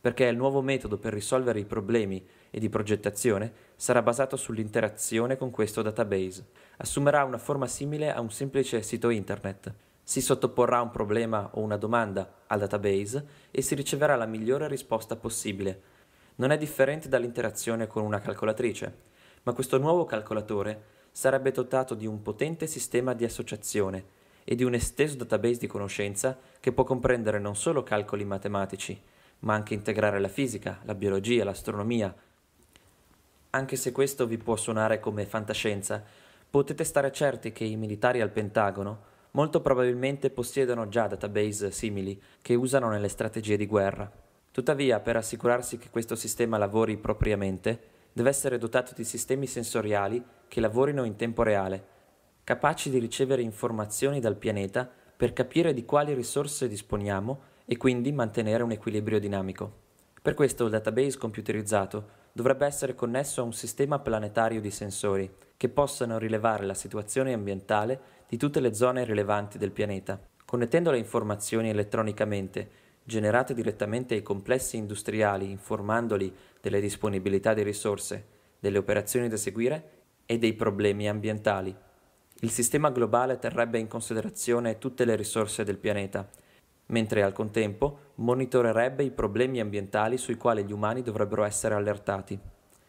perché il nuovo metodo per risolvere i problemi e di progettazione sarà basato sull'interazione con questo database. Assumerà una forma simile a un semplice sito internet. Si sottoporrà un problema o una domanda al database e si riceverà la migliore risposta possibile non è differente dall'interazione con una calcolatrice, ma questo nuovo calcolatore sarebbe dotato di un potente sistema di associazione e di un esteso database di conoscenza che può comprendere non solo calcoli matematici, ma anche integrare la fisica, la biologia, l'astronomia. Anche se questo vi può suonare come fantascienza, potete stare certi che i militari al Pentagono molto probabilmente possiedono già database simili che usano nelle strategie di guerra. Tuttavia, per assicurarsi che questo sistema lavori propriamente, deve essere dotato di sistemi sensoriali che lavorino in tempo reale, capaci di ricevere informazioni dal pianeta per capire di quali risorse disponiamo e quindi mantenere un equilibrio dinamico. Per questo il database computerizzato dovrebbe essere connesso a un sistema planetario di sensori che possano rilevare la situazione ambientale di tutte le zone rilevanti del pianeta, connettendo le informazioni elettronicamente generate direttamente ai complessi industriali informandoli delle disponibilità di risorse, delle operazioni da seguire e dei problemi ambientali. Il sistema globale terrebbe in considerazione tutte le risorse del pianeta, mentre al contempo monitorerebbe i problemi ambientali sui quali gli umani dovrebbero essere allertati.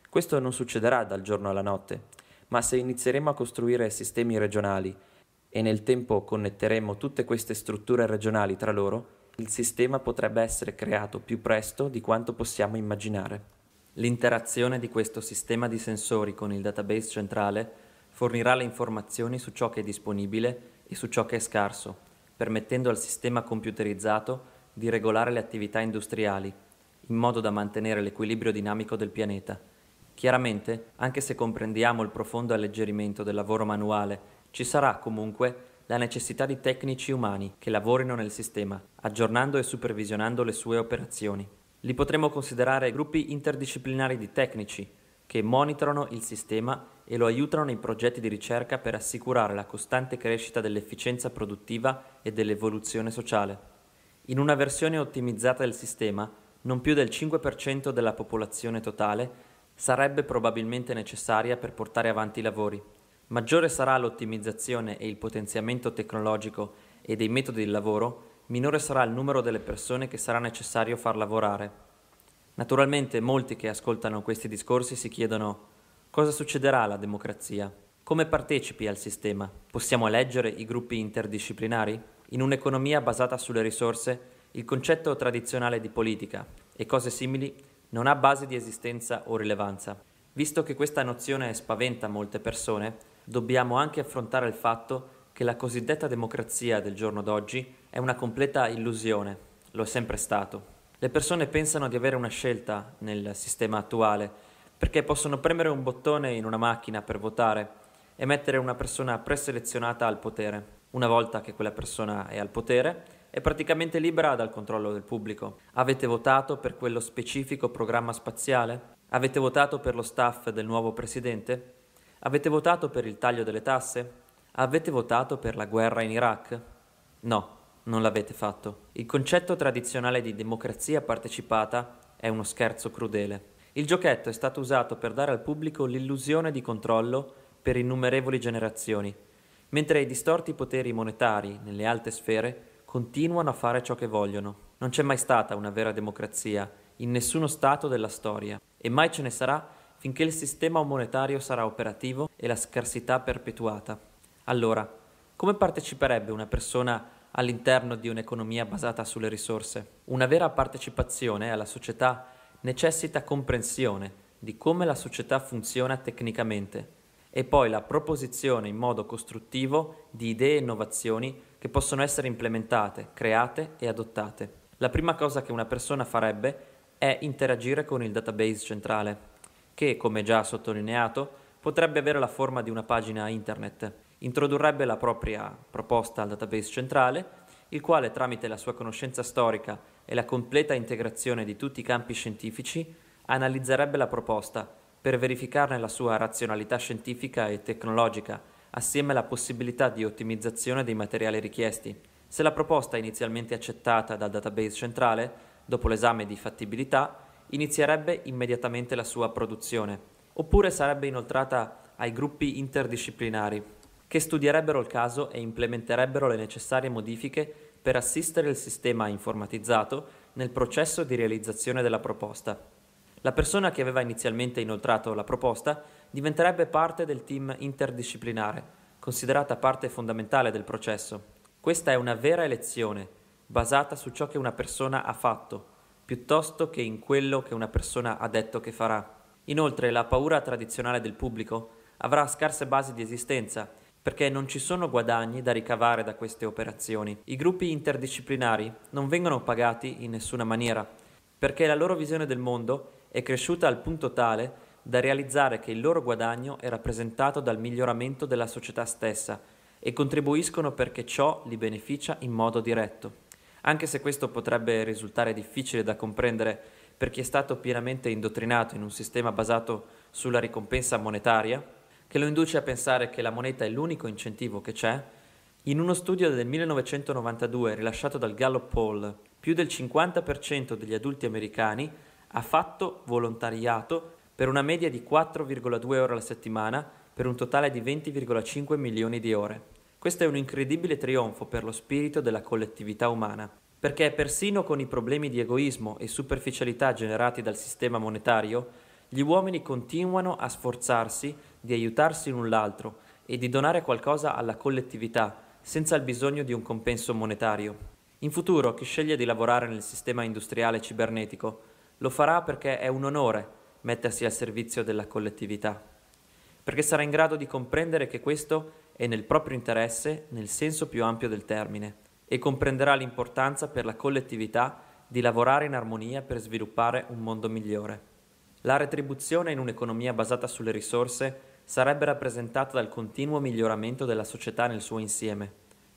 Questo non succederà dal giorno alla notte, ma se inizieremo a costruire sistemi regionali e nel tempo connetteremo tutte queste strutture regionali tra loro, il sistema potrebbe essere creato più presto di quanto possiamo immaginare. L'interazione di questo sistema di sensori con il database centrale fornirà le informazioni su ciò che è disponibile e su ciò che è scarso, permettendo al sistema computerizzato di regolare le attività industriali, in modo da mantenere l'equilibrio dinamico del pianeta. Chiaramente, anche se comprendiamo il profondo alleggerimento del lavoro manuale, ci sarà comunque la necessità di tecnici umani che lavorino nel sistema, aggiornando e supervisionando le sue operazioni. Li potremmo considerare gruppi interdisciplinari di tecnici che monitorano il sistema e lo aiutano nei progetti di ricerca per assicurare la costante crescita dell'efficienza produttiva e dell'evoluzione sociale. In una versione ottimizzata del sistema, non più del 5% della popolazione totale sarebbe probabilmente necessaria per portare avanti i lavori. Maggiore sarà l'ottimizzazione e il potenziamento tecnologico e dei metodi di lavoro, minore sarà il numero delle persone che sarà necessario far lavorare. Naturalmente molti che ascoltano questi discorsi si chiedono cosa succederà alla democrazia? Come partecipi al sistema? Possiamo eleggere i gruppi interdisciplinari? In un'economia basata sulle risorse, il concetto tradizionale di politica e cose simili non ha base di esistenza o rilevanza. Visto che questa nozione spaventa molte persone, dobbiamo anche affrontare il fatto che la cosiddetta democrazia del giorno d'oggi è una completa illusione, lo è sempre stato. Le persone pensano di avere una scelta nel sistema attuale, perché possono premere un bottone in una macchina per votare e mettere una persona preselezionata al potere. Una volta che quella persona è al potere, è praticamente libera dal controllo del pubblico. Avete votato per quello specifico programma spaziale? Avete votato per lo staff del nuovo presidente? Avete votato per il taglio delle tasse? Avete votato per la guerra in Iraq? No, non l'avete fatto. Il concetto tradizionale di democrazia partecipata è uno scherzo crudele. Il giochetto è stato usato per dare al pubblico l'illusione di controllo per innumerevoli generazioni, mentre i distorti poteri monetari nelle alte sfere continuano a fare ciò che vogliono. Non c'è mai stata una vera democrazia in nessuno stato della storia e mai ce ne sarà finché il sistema monetario sarà operativo e la scarsità perpetuata. Allora, come parteciperebbe una persona all'interno di un'economia basata sulle risorse? Una vera partecipazione alla società necessita comprensione di come la società funziona tecnicamente e poi la proposizione in modo costruttivo di idee e innovazioni che possono essere implementate, create e adottate. La prima cosa che una persona farebbe è interagire con il database centrale che, come già sottolineato, potrebbe avere la forma di una pagina internet. Introdurrebbe la propria proposta al database centrale, il quale tramite la sua conoscenza storica e la completa integrazione di tutti i campi scientifici analizzerebbe la proposta per verificarne la sua razionalità scientifica e tecnologica, assieme alla possibilità di ottimizzazione dei materiali richiesti. Se la proposta è inizialmente accettata dal database centrale, dopo l'esame di fattibilità, inizierebbe immediatamente la sua produzione, oppure sarebbe inoltrata ai gruppi interdisciplinari, che studierebbero il caso e implementerebbero le necessarie modifiche per assistere il sistema informatizzato nel processo di realizzazione della proposta. La persona che aveva inizialmente inoltrato la proposta diventerebbe parte del team interdisciplinare, considerata parte fondamentale del processo. Questa è una vera elezione, basata su ciò che una persona ha fatto, piuttosto che in quello che una persona ha detto che farà. Inoltre la paura tradizionale del pubblico avrà scarse basi di esistenza perché non ci sono guadagni da ricavare da queste operazioni. I gruppi interdisciplinari non vengono pagati in nessuna maniera, perché la loro visione del mondo è cresciuta al punto tale da realizzare che il loro guadagno è rappresentato dal miglioramento della società stessa e contribuiscono perché ciò li beneficia in modo diretto anche se questo potrebbe risultare difficile da comprendere per chi è stato pienamente indottrinato in un sistema basato sulla ricompensa monetaria, che lo induce a pensare che la moneta è l'unico incentivo che c'è, in uno studio del 1992 rilasciato dal Gallup Poll, più del 50% degli adulti americani ha fatto volontariato per una media di 4,2 ore alla settimana per un totale di 20,5 milioni di ore. Questo è un incredibile trionfo per lo spirito della collettività umana, perché persino con i problemi di egoismo e superficialità generati dal sistema monetario, gli uomini continuano a sforzarsi di aiutarsi l'un l'altro e di donare qualcosa alla collettività senza il bisogno di un compenso monetario. In futuro chi sceglie di lavorare nel sistema industriale cibernetico lo farà perché è un onore mettersi al servizio della collettività, perché sarà in grado di comprendere che questo è nel proprio interesse nel senso più ampio del termine e comprenderà l'importanza per la collettività di lavorare in armonia per sviluppare un mondo migliore. La retribuzione in un'economia basata sulle risorse sarebbe rappresentata dal continuo miglioramento della società nel suo insieme.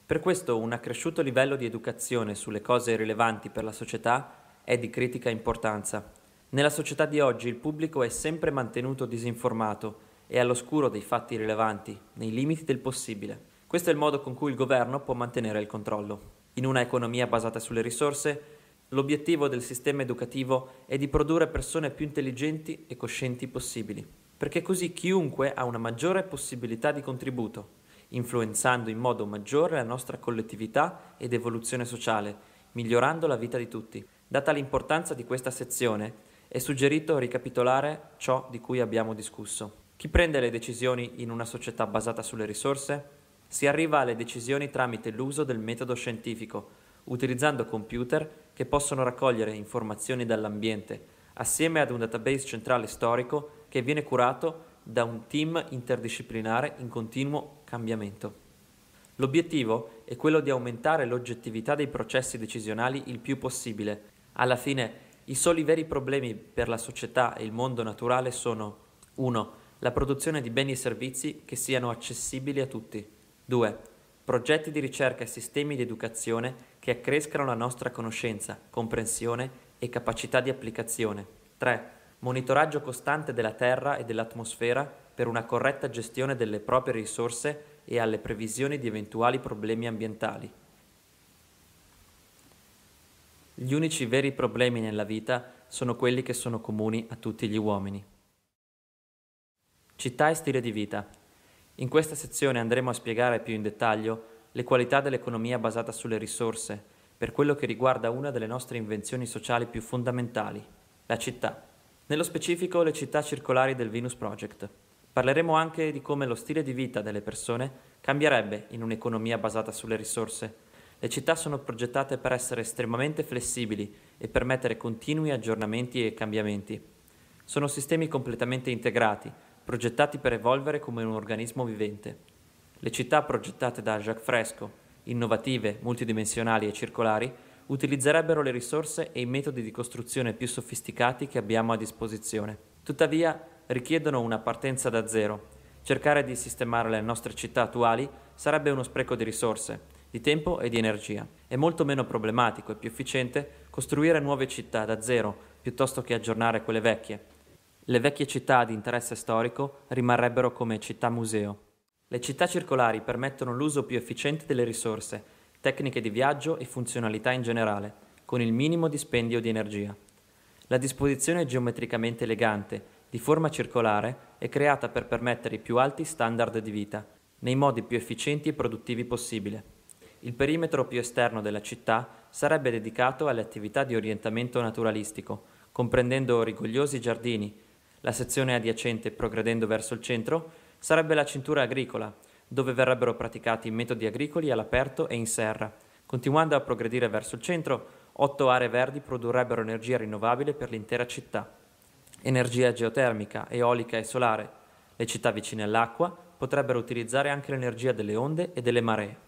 Per questo un accresciuto livello di educazione sulle cose rilevanti per la società è di critica importanza. Nella società di oggi il pubblico è sempre mantenuto disinformato e all'oscuro dei fatti rilevanti, nei limiti del possibile. Questo è il modo con cui il governo può mantenere il controllo. In una economia basata sulle risorse, l'obiettivo del sistema educativo è di produrre persone più intelligenti e coscienti possibili, perché così chiunque ha una maggiore possibilità di contributo, influenzando in modo maggiore la nostra collettività ed evoluzione sociale, migliorando la vita di tutti. Data l'importanza di questa sezione, è suggerito ricapitolare ciò di cui abbiamo discusso. Chi prende le decisioni in una società basata sulle risorse? Si arriva alle decisioni tramite l'uso del metodo scientifico, utilizzando computer che possono raccogliere informazioni dall'ambiente, assieme ad un database centrale storico che viene curato da un team interdisciplinare in continuo cambiamento. L'obiettivo è quello di aumentare l'oggettività dei processi decisionali il più possibile. Alla fine, i soli veri problemi per la società e il mondo naturale sono 1 la produzione di beni e servizi che siano accessibili a tutti. 2. Progetti di ricerca e sistemi di educazione che accrescano la nostra conoscenza, comprensione e capacità di applicazione. 3. Monitoraggio costante della Terra e dell'atmosfera per una corretta gestione delle proprie risorse e alle previsioni di eventuali problemi ambientali. Gli unici veri problemi nella vita sono quelli che sono comuni a tutti gli uomini. Città e stile di vita. In questa sezione andremo a spiegare più in dettaglio le qualità dell'economia basata sulle risorse, per quello che riguarda una delle nostre invenzioni sociali più fondamentali, la città. Nello specifico le città circolari del Venus Project. Parleremo anche di come lo stile di vita delle persone cambierebbe in un'economia basata sulle risorse. Le città sono progettate per essere estremamente flessibili e permettere continui aggiornamenti e cambiamenti. Sono sistemi completamente integrati, progettati per evolvere come un organismo vivente. Le città progettate da Jacques Fresco, innovative, multidimensionali e circolari, utilizzerebbero le risorse e i metodi di costruzione più sofisticati che abbiamo a disposizione. Tuttavia, richiedono una partenza da zero. Cercare di sistemare le nostre città attuali sarebbe uno spreco di risorse, di tempo e di energia. È molto meno problematico e più efficiente costruire nuove città da zero piuttosto che aggiornare quelle vecchie, le vecchie città di interesse storico rimarrebbero come città museo. Le città circolari permettono l'uso più efficiente delle risorse, tecniche di viaggio e funzionalità in generale, con il minimo dispendio di energia. La disposizione geometricamente elegante, di forma circolare, è creata per permettere i più alti standard di vita, nei modi più efficienti e produttivi possibile. Il perimetro più esterno della città sarebbe dedicato alle attività di orientamento naturalistico, comprendendo rigogliosi giardini, la sezione adiacente, progredendo verso il centro, sarebbe la cintura agricola, dove verrebbero praticati metodi agricoli all'aperto e in serra. Continuando a progredire verso il centro, otto aree verdi produrrebbero energia rinnovabile per l'intera città. Energia geotermica, eolica e solare. Le città vicine all'acqua potrebbero utilizzare anche l'energia delle onde e delle maree.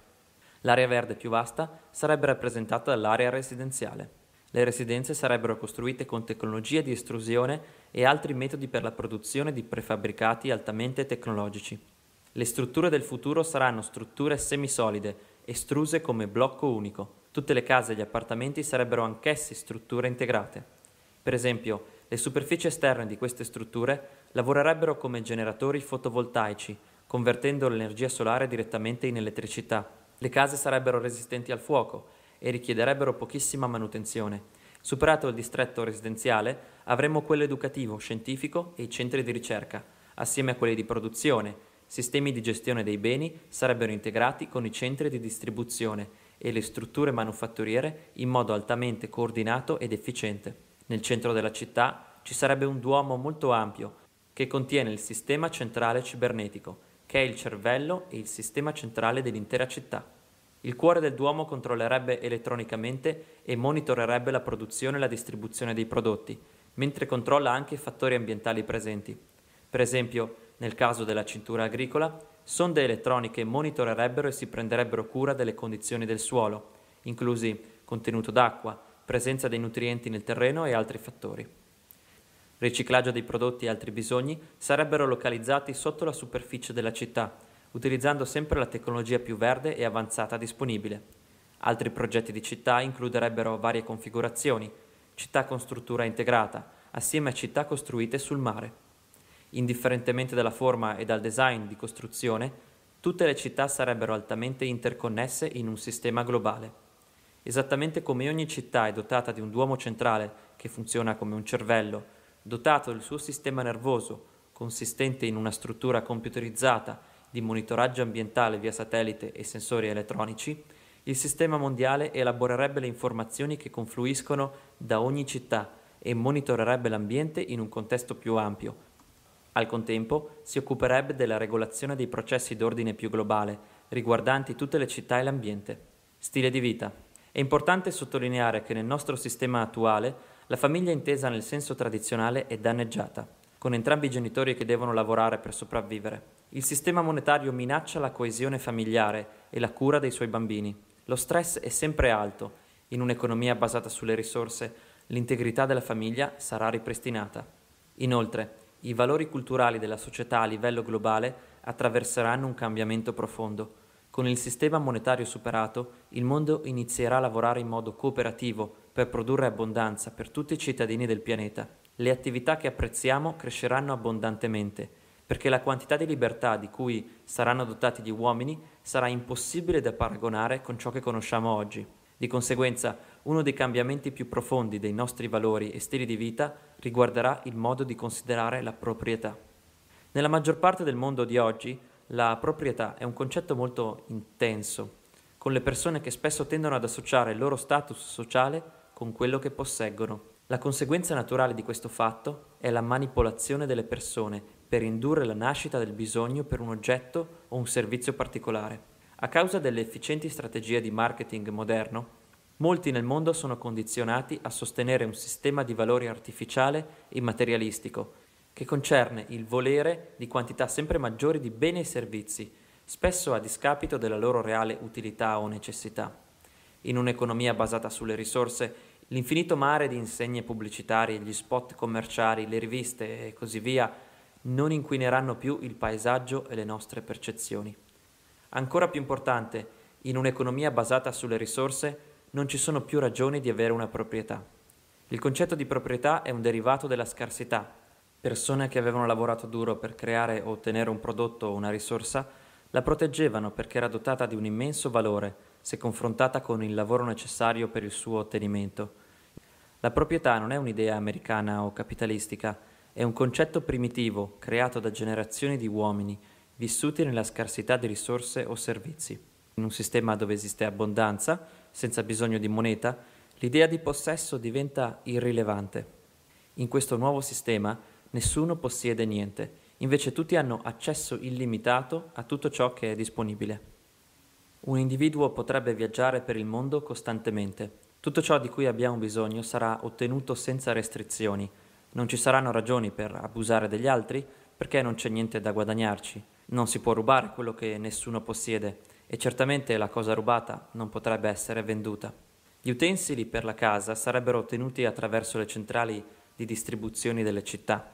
L'area verde più vasta sarebbe rappresentata dall'area residenziale. Le residenze sarebbero costruite con tecnologie di estrusione e altri metodi per la produzione di prefabbricati altamente tecnologici. Le strutture del futuro saranno strutture semisolide, estruse come blocco unico. Tutte le case e gli appartamenti sarebbero anch'essi strutture integrate. Per esempio, le superfici esterne di queste strutture lavorerebbero come generatori fotovoltaici, convertendo l'energia solare direttamente in elettricità. Le case sarebbero resistenti al fuoco e richiederebbero pochissima manutenzione. Superato il distretto residenziale, avremo quello educativo, scientifico e i centri di ricerca, assieme a quelli di produzione. Sistemi di gestione dei beni sarebbero integrati con i centri di distribuzione e le strutture manufatturiere in modo altamente coordinato ed efficiente. Nel centro della città ci sarebbe un duomo molto ampio che contiene il sistema centrale cibernetico, che è il cervello e il sistema centrale dell'intera città. Il cuore del Duomo controllerebbe elettronicamente e monitorerebbe la produzione e la distribuzione dei prodotti, mentre controlla anche i fattori ambientali presenti. Per esempio, nel caso della cintura agricola, sonde elettroniche monitorerebbero e si prenderebbero cura delle condizioni del suolo, inclusi contenuto d'acqua, presenza dei nutrienti nel terreno e altri fattori. Riciclaggio dei prodotti e altri bisogni sarebbero localizzati sotto la superficie della città, utilizzando sempre la tecnologia più verde e avanzata disponibile. Altri progetti di città includerebbero varie configurazioni, città con struttura integrata, assieme a città costruite sul mare. Indifferentemente dalla forma e dal design di costruzione, tutte le città sarebbero altamente interconnesse in un sistema globale. Esattamente come ogni città è dotata di un duomo centrale che funziona come un cervello, dotato del suo sistema nervoso, consistente in una struttura computerizzata di monitoraggio ambientale via satellite e sensori elettronici, il sistema mondiale elaborerebbe le informazioni che confluiscono da ogni città e monitorerebbe l'ambiente in un contesto più ampio. Al contempo si occuperebbe della regolazione dei processi d'ordine più globale, riguardanti tutte le città e l'ambiente. Stile di vita. È importante sottolineare che nel nostro sistema attuale la famiglia intesa nel senso tradizionale è danneggiata, con entrambi i genitori che devono lavorare per sopravvivere. Il sistema monetario minaccia la coesione familiare e la cura dei suoi bambini. Lo stress è sempre alto. In un'economia basata sulle risorse, l'integrità della famiglia sarà ripristinata. Inoltre, i valori culturali della società a livello globale attraverseranno un cambiamento profondo. Con il sistema monetario superato, il mondo inizierà a lavorare in modo cooperativo per produrre abbondanza per tutti i cittadini del pianeta. Le attività che apprezziamo cresceranno abbondantemente perché la quantità di libertà di cui saranno dotati gli uomini sarà impossibile da paragonare con ciò che conosciamo oggi. Di conseguenza, uno dei cambiamenti più profondi dei nostri valori e stili di vita riguarderà il modo di considerare la proprietà. Nella maggior parte del mondo di oggi, la proprietà è un concetto molto intenso, con le persone che spesso tendono ad associare il loro status sociale con quello che posseggono. La conseguenza naturale di questo fatto è la manipolazione delle persone per indurre la nascita del bisogno per un oggetto o un servizio particolare. A causa delle efficienti strategie di marketing moderno, molti nel mondo sono condizionati a sostenere un sistema di valori artificiale e materialistico, che concerne il volere di quantità sempre maggiori di beni e servizi, spesso a discapito della loro reale utilità o necessità. In un'economia basata sulle risorse, l'infinito mare di insegne pubblicitarie, gli spot commerciali, le riviste e così via non inquineranno più il paesaggio e le nostre percezioni. Ancora più importante, in un'economia basata sulle risorse non ci sono più ragioni di avere una proprietà. Il concetto di proprietà è un derivato della scarsità. Persone che avevano lavorato duro per creare o ottenere un prodotto o una risorsa la proteggevano perché era dotata di un immenso valore se confrontata con il lavoro necessario per il suo ottenimento. La proprietà non è un'idea americana o capitalistica, è un concetto primitivo creato da generazioni di uomini vissuti nella scarsità di risorse o servizi. In un sistema dove esiste abbondanza, senza bisogno di moneta, l'idea di possesso diventa irrilevante. In questo nuovo sistema nessuno possiede niente, invece tutti hanno accesso illimitato a tutto ciò che è disponibile. Un individuo potrebbe viaggiare per il mondo costantemente. Tutto ciò di cui abbiamo bisogno sarà ottenuto senza restrizioni, non ci saranno ragioni per abusare degli altri perché non c'è niente da guadagnarci. Non si può rubare quello che nessuno possiede e certamente la cosa rubata non potrebbe essere venduta. Gli utensili per la casa sarebbero ottenuti attraverso le centrali di distribuzione delle città.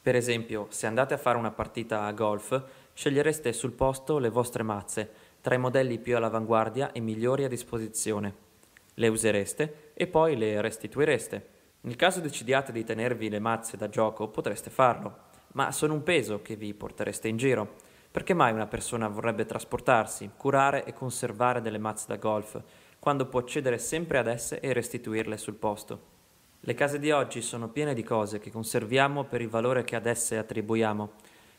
Per esempio, se andate a fare una partita a golf, scegliereste sul posto le vostre mazze, tra i modelli più all'avanguardia e migliori a disposizione. Le usereste e poi le restituireste. Nel caso decidiate di tenervi le mazze da gioco potreste farlo, ma sono un peso che vi portereste in giro. Perché mai una persona vorrebbe trasportarsi, curare e conservare delle mazze da golf, quando può accedere sempre ad esse e restituirle sul posto? Le case di oggi sono piene di cose che conserviamo per il valore che ad esse attribuiamo.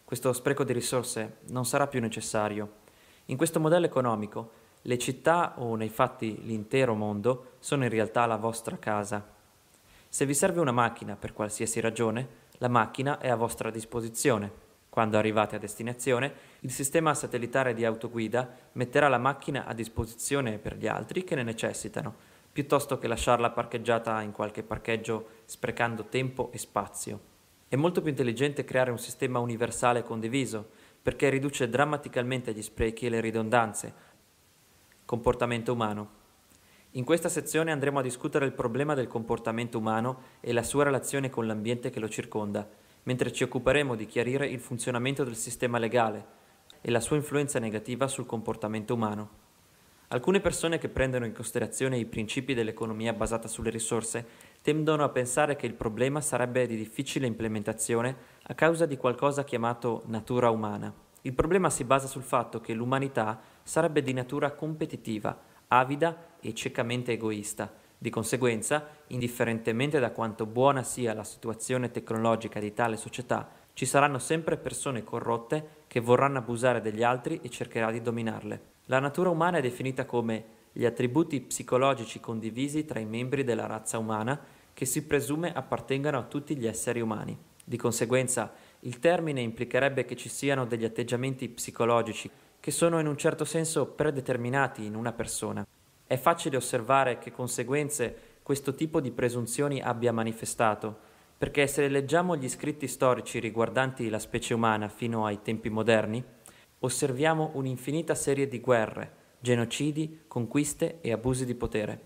Questo spreco di risorse non sarà più necessario. In questo modello economico, le città o nei fatti l'intero mondo sono in realtà la vostra casa se vi serve una macchina per qualsiasi ragione, la macchina è a vostra disposizione. Quando arrivate a destinazione, il sistema satellitare di autoguida metterà la macchina a disposizione per gli altri che ne necessitano, piuttosto che lasciarla parcheggiata in qualche parcheggio sprecando tempo e spazio. È molto più intelligente creare un sistema universale condiviso, perché riduce drammaticamente gli sprechi e le ridondanze. Comportamento umano. In questa sezione andremo a discutere il problema del comportamento umano e la sua relazione con l'ambiente che lo circonda, mentre ci occuperemo di chiarire il funzionamento del sistema legale e la sua influenza negativa sul comportamento umano. Alcune persone che prendono in considerazione i principi dell'economia basata sulle risorse tendono a pensare che il problema sarebbe di difficile implementazione a causa di qualcosa chiamato natura umana. Il problema si basa sul fatto che l'umanità sarebbe di natura competitiva, avida e ciecamente egoista. Di conseguenza, indifferentemente da quanto buona sia la situazione tecnologica di tale società, ci saranno sempre persone corrotte che vorranno abusare degli altri e cercheranno di dominarle. La natura umana è definita come gli attributi psicologici condivisi tra i membri della razza umana che si presume appartengano a tutti gli esseri umani. Di conseguenza, il termine implicherebbe che ci siano degli atteggiamenti psicologici che sono in un certo senso predeterminati in una persona. È facile osservare che conseguenze questo tipo di presunzioni abbia manifestato, perché se leggiamo gli scritti storici riguardanti la specie umana fino ai tempi moderni, osserviamo un'infinita serie di guerre, genocidi, conquiste e abusi di potere.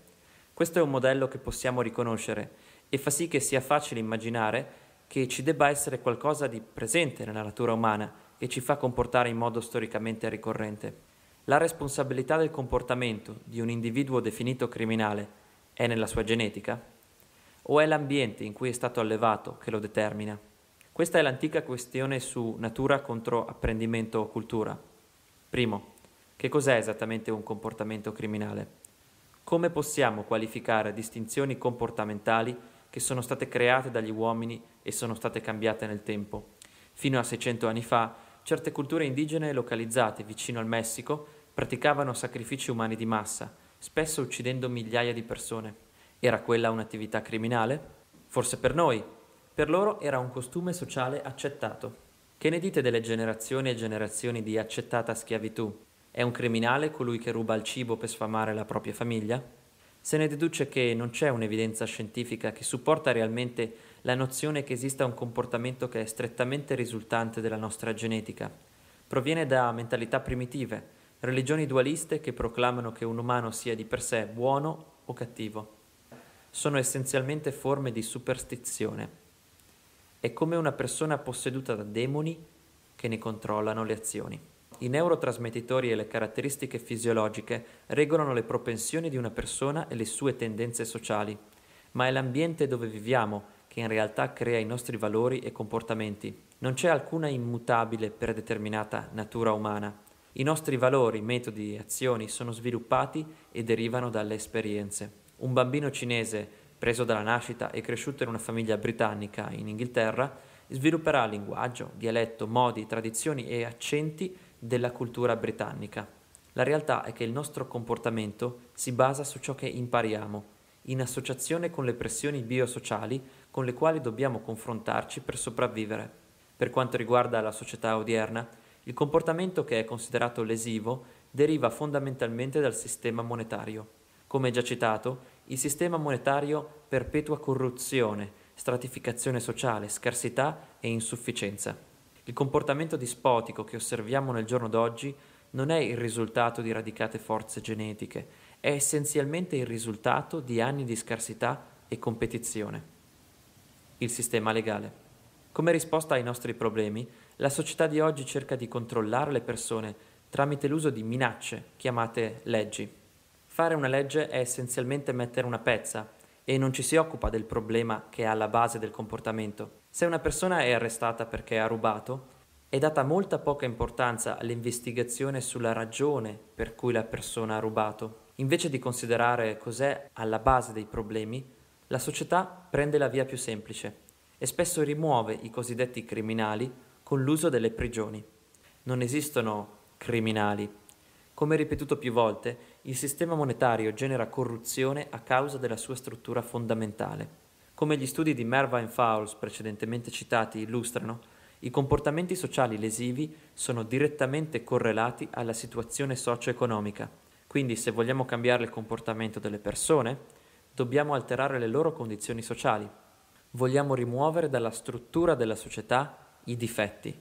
Questo è un modello che possiamo riconoscere e fa sì che sia facile immaginare che ci debba essere qualcosa di presente nella natura umana che ci fa comportare in modo storicamente ricorrente. La responsabilità del comportamento di un individuo definito criminale è nella sua genetica? O è l'ambiente in cui è stato allevato che lo determina? Questa è l'antica questione su natura contro apprendimento o cultura. Primo, che cos'è esattamente un comportamento criminale? Come possiamo qualificare distinzioni comportamentali che sono state create dagli uomini e sono state cambiate nel tempo? Fino a 600 anni fa certe culture indigene localizzate vicino al Messico praticavano sacrifici umani di massa, spesso uccidendo migliaia di persone. Era quella un'attività criminale? Forse per noi. Per loro era un costume sociale accettato. Che ne dite delle generazioni e generazioni di accettata schiavitù? È un criminale colui che ruba il cibo per sfamare la propria famiglia? Se ne deduce che non c'è un'evidenza scientifica che supporta realmente la nozione che esista un comportamento che è strettamente risultante della nostra genetica. Proviene da mentalità primitive, religioni dualiste che proclamano che un umano sia di per sé buono o cattivo. Sono essenzialmente forme di superstizione. È come una persona posseduta da demoni che ne controllano le azioni. I neurotrasmettitori e le caratteristiche fisiologiche regolano le propensioni di una persona e le sue tendenze sociali, ma è l'ambiente dove viviamo che in realtà crea i nostri valori e comportamenti. Non c'è alcuna immutabile predeterminata natura umana. I nostri valori, metodi e azioni sono sviluppati e derivano dalle esperienze. Un bambino cinese preso dalla nascita e cresciuto in una famiglia britannica in Inghilterra svilupperà linguaggio, dialetto, modi, tradizioni e accenti della cultura britannica. La realtà è che il nostro comportamento si basa su ciò che impariamo, in associazione con le pressioni biosociali con le quali dobbiamo confrontarci per sopravvivere. Per quanto riguarda la società odierna, il comportamento che è considerato lesivo deriva fondamentalmente dal sistema monetario. Come già citato, il sistema monetario perpetua corruzione, stratificazione sociale, scarsità e insufficienza. Il comportamento dispotico che osserviamo nel giorno d'oggi non è il risultato di radicate forze genetiche, è essenzialmente il risultato di anni di scarsità e competizione il sistema legale. Come risposta ai nostri problemi, la società di oggi cerca di controllare le persone tramite l'uso di minacce chiamate leggi. Fare una legge è essenzialmente mettere una pezza e non ci si occupa del problema che è alla base del comportamento. Se una persona è arrestata perché ha rubato, è data molta poca importanza all'investigazione sulla ragione per cui la persona ha rubato. Invece di considerare cos'è alla base dei problemi, la società prende la via più semplice e spesso rimuove i cosiddetti criminali con l'uso delle prigioni. Non esistono criminali. Come ripetuto più volte, il sistema monetario genera corruzione a causa della sua struttura fondamentale. Come gli studi di Mervyn Fowles precedentemente citati illustrano, i comportamenti sociali lesivi sono direttamente correlati alla situazione socio-economica. Quindi se vogliamo cambiare il comportamento delle persone, dobbiamo alterare le loro condizioni sociali. Vogliamo rimuovere dalla struttura della società i difetti.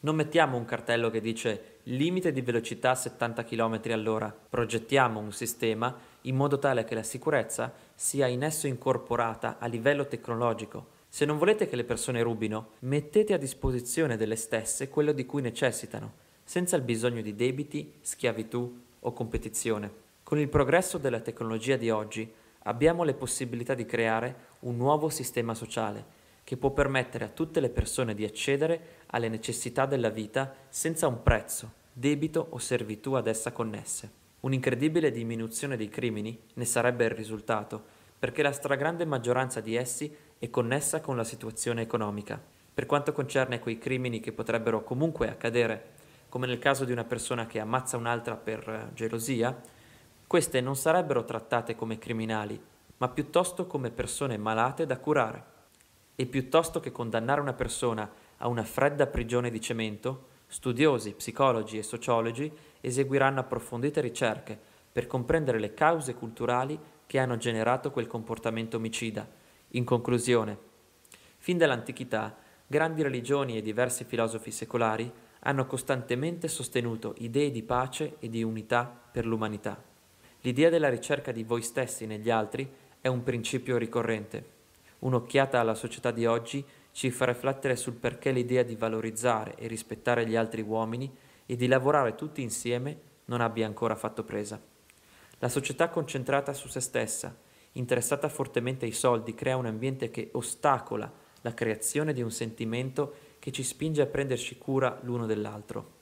Non mettiamo un cartello che dice limite di velocità 70 km all'ora. Progettiamo un sistema in modo tale che la sicurezza sia in esso incorporata a livello tecnologico. Se non volete che le persone rubino, mettete a disposizione delle stesse quello di cui necessitano, senza il bisogno di debiti, schiavitù o competizione. Con il progresso della tecnologia di oggi abbiamo le possibilità di creare un nuovo sistema sociale che può permettere a tutte le persone di accedere alle necessità della vita senza un prezzo, debito o servitù ad essa connesse. Un'incredibile diminuzione dei crimini ne sarebbe il risultato, perché la stragrande maggioranza di essi è connessa con la situazione economica. Per quanto concerne quei crimini che potrebbero comunque accadere, come nel caso di una persona che ammazza un'altra per eh, gelosia, queste non sarebbero trattate come criminali, ma piuttosto come persone malate da curare. E piuttosto che condannare una persona a una fredda prigione di cemento, studiosi, psicologi e sociologi eseguiranno approfondite ricerche per comprendere le cause culturali che hanno generato quel comportamento omicida. In conclusione, fin dall'antichità, grandi religioni e diversi filosofi secolari hanno costantemente sostenuto idee di pace e di unità per l'umanità. L'idea della ricerca di voi stessi negli altri è un principio ricorrente. Un'occhiata alla società di oggi ci fa riflettere sul perché l'idea di valorizzare e rispettare gli altri uomini e di lavorare tutti insieme non abbia ancora fatto presa. La società concentrata su se stessa, interessata fortemente ai soldi, crea un ambiente che ostacola la creazione di un sentimento che ci spinge a prenderci cura l'uno dell'altro.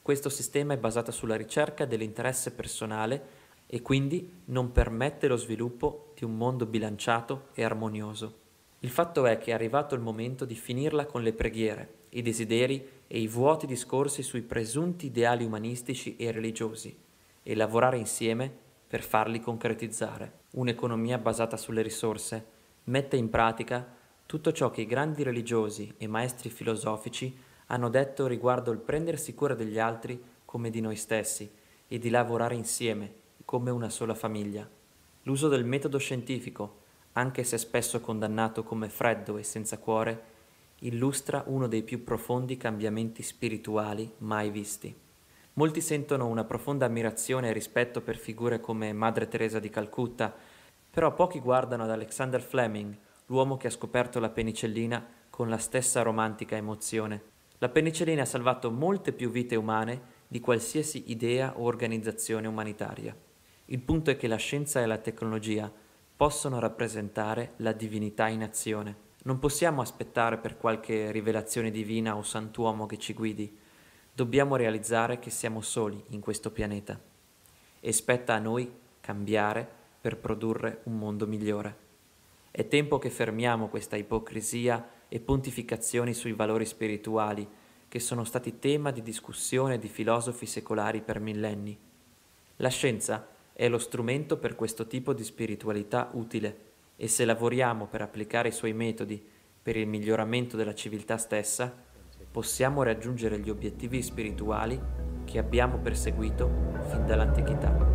Questo sistema è basato sulla ricerca dell'interesse personale e quindi non permette lo sviluppo di un mondo bilanciato e armonioso. Il fatto è che è arrivato il momento di finirla con le preghiere, i desideri e i vuoti discorsi sui presunti ideali umanistici e religiosi e lavorare insieme per farli concretizzare. Un'economia basata sulle risorse mette in pratica tutto ciò che i grandi religiosi e maestri filosofici hanno detto riguardo il prendersi cura degli altri come di noi stessi e di lavorare insieme come una sola famiglia. L'uso del metodo scientifico, anche se spesso condannato come freddo e senza cuore, illustra uno dei più profondi cambiamenti spirituali mai visti. Molti sentono una profonda ammirazione e rispetto per figure come Madre Teresa di Calcutta, però pochi guardano ad Alexander Fleming, l'uomo che ha scoperto la penicellina con la stessa romantica emozione. La penicellina ha salvato molte più vite umane di qualsiasi idea o organizzazione umanitaria. Il punto è che la scienza e la tecnologia possono rappresentare la divinità in azione. Non possiamo aspettare per qualche rivelazione divina o santuomo che ci guidi. Dobbiamo realizzare che siamo soli in questo pianeta e spetta a noi cambiare per produrre un mondo migliore. È tempo che fermiamo questa ipocrisia e pontificazioni sui valori spirituali che sono stati tema di discussione di filosofi secolari per millenni. La scienza è lo strumento per questo tipo di spiritualità utile e se lavoriamo per applicare i suoi metodi per il miglioramento della civiltà stessa, possiamo raggiungere gli obiettivi spirituali che abbiamo perseguito fin dall'antichità.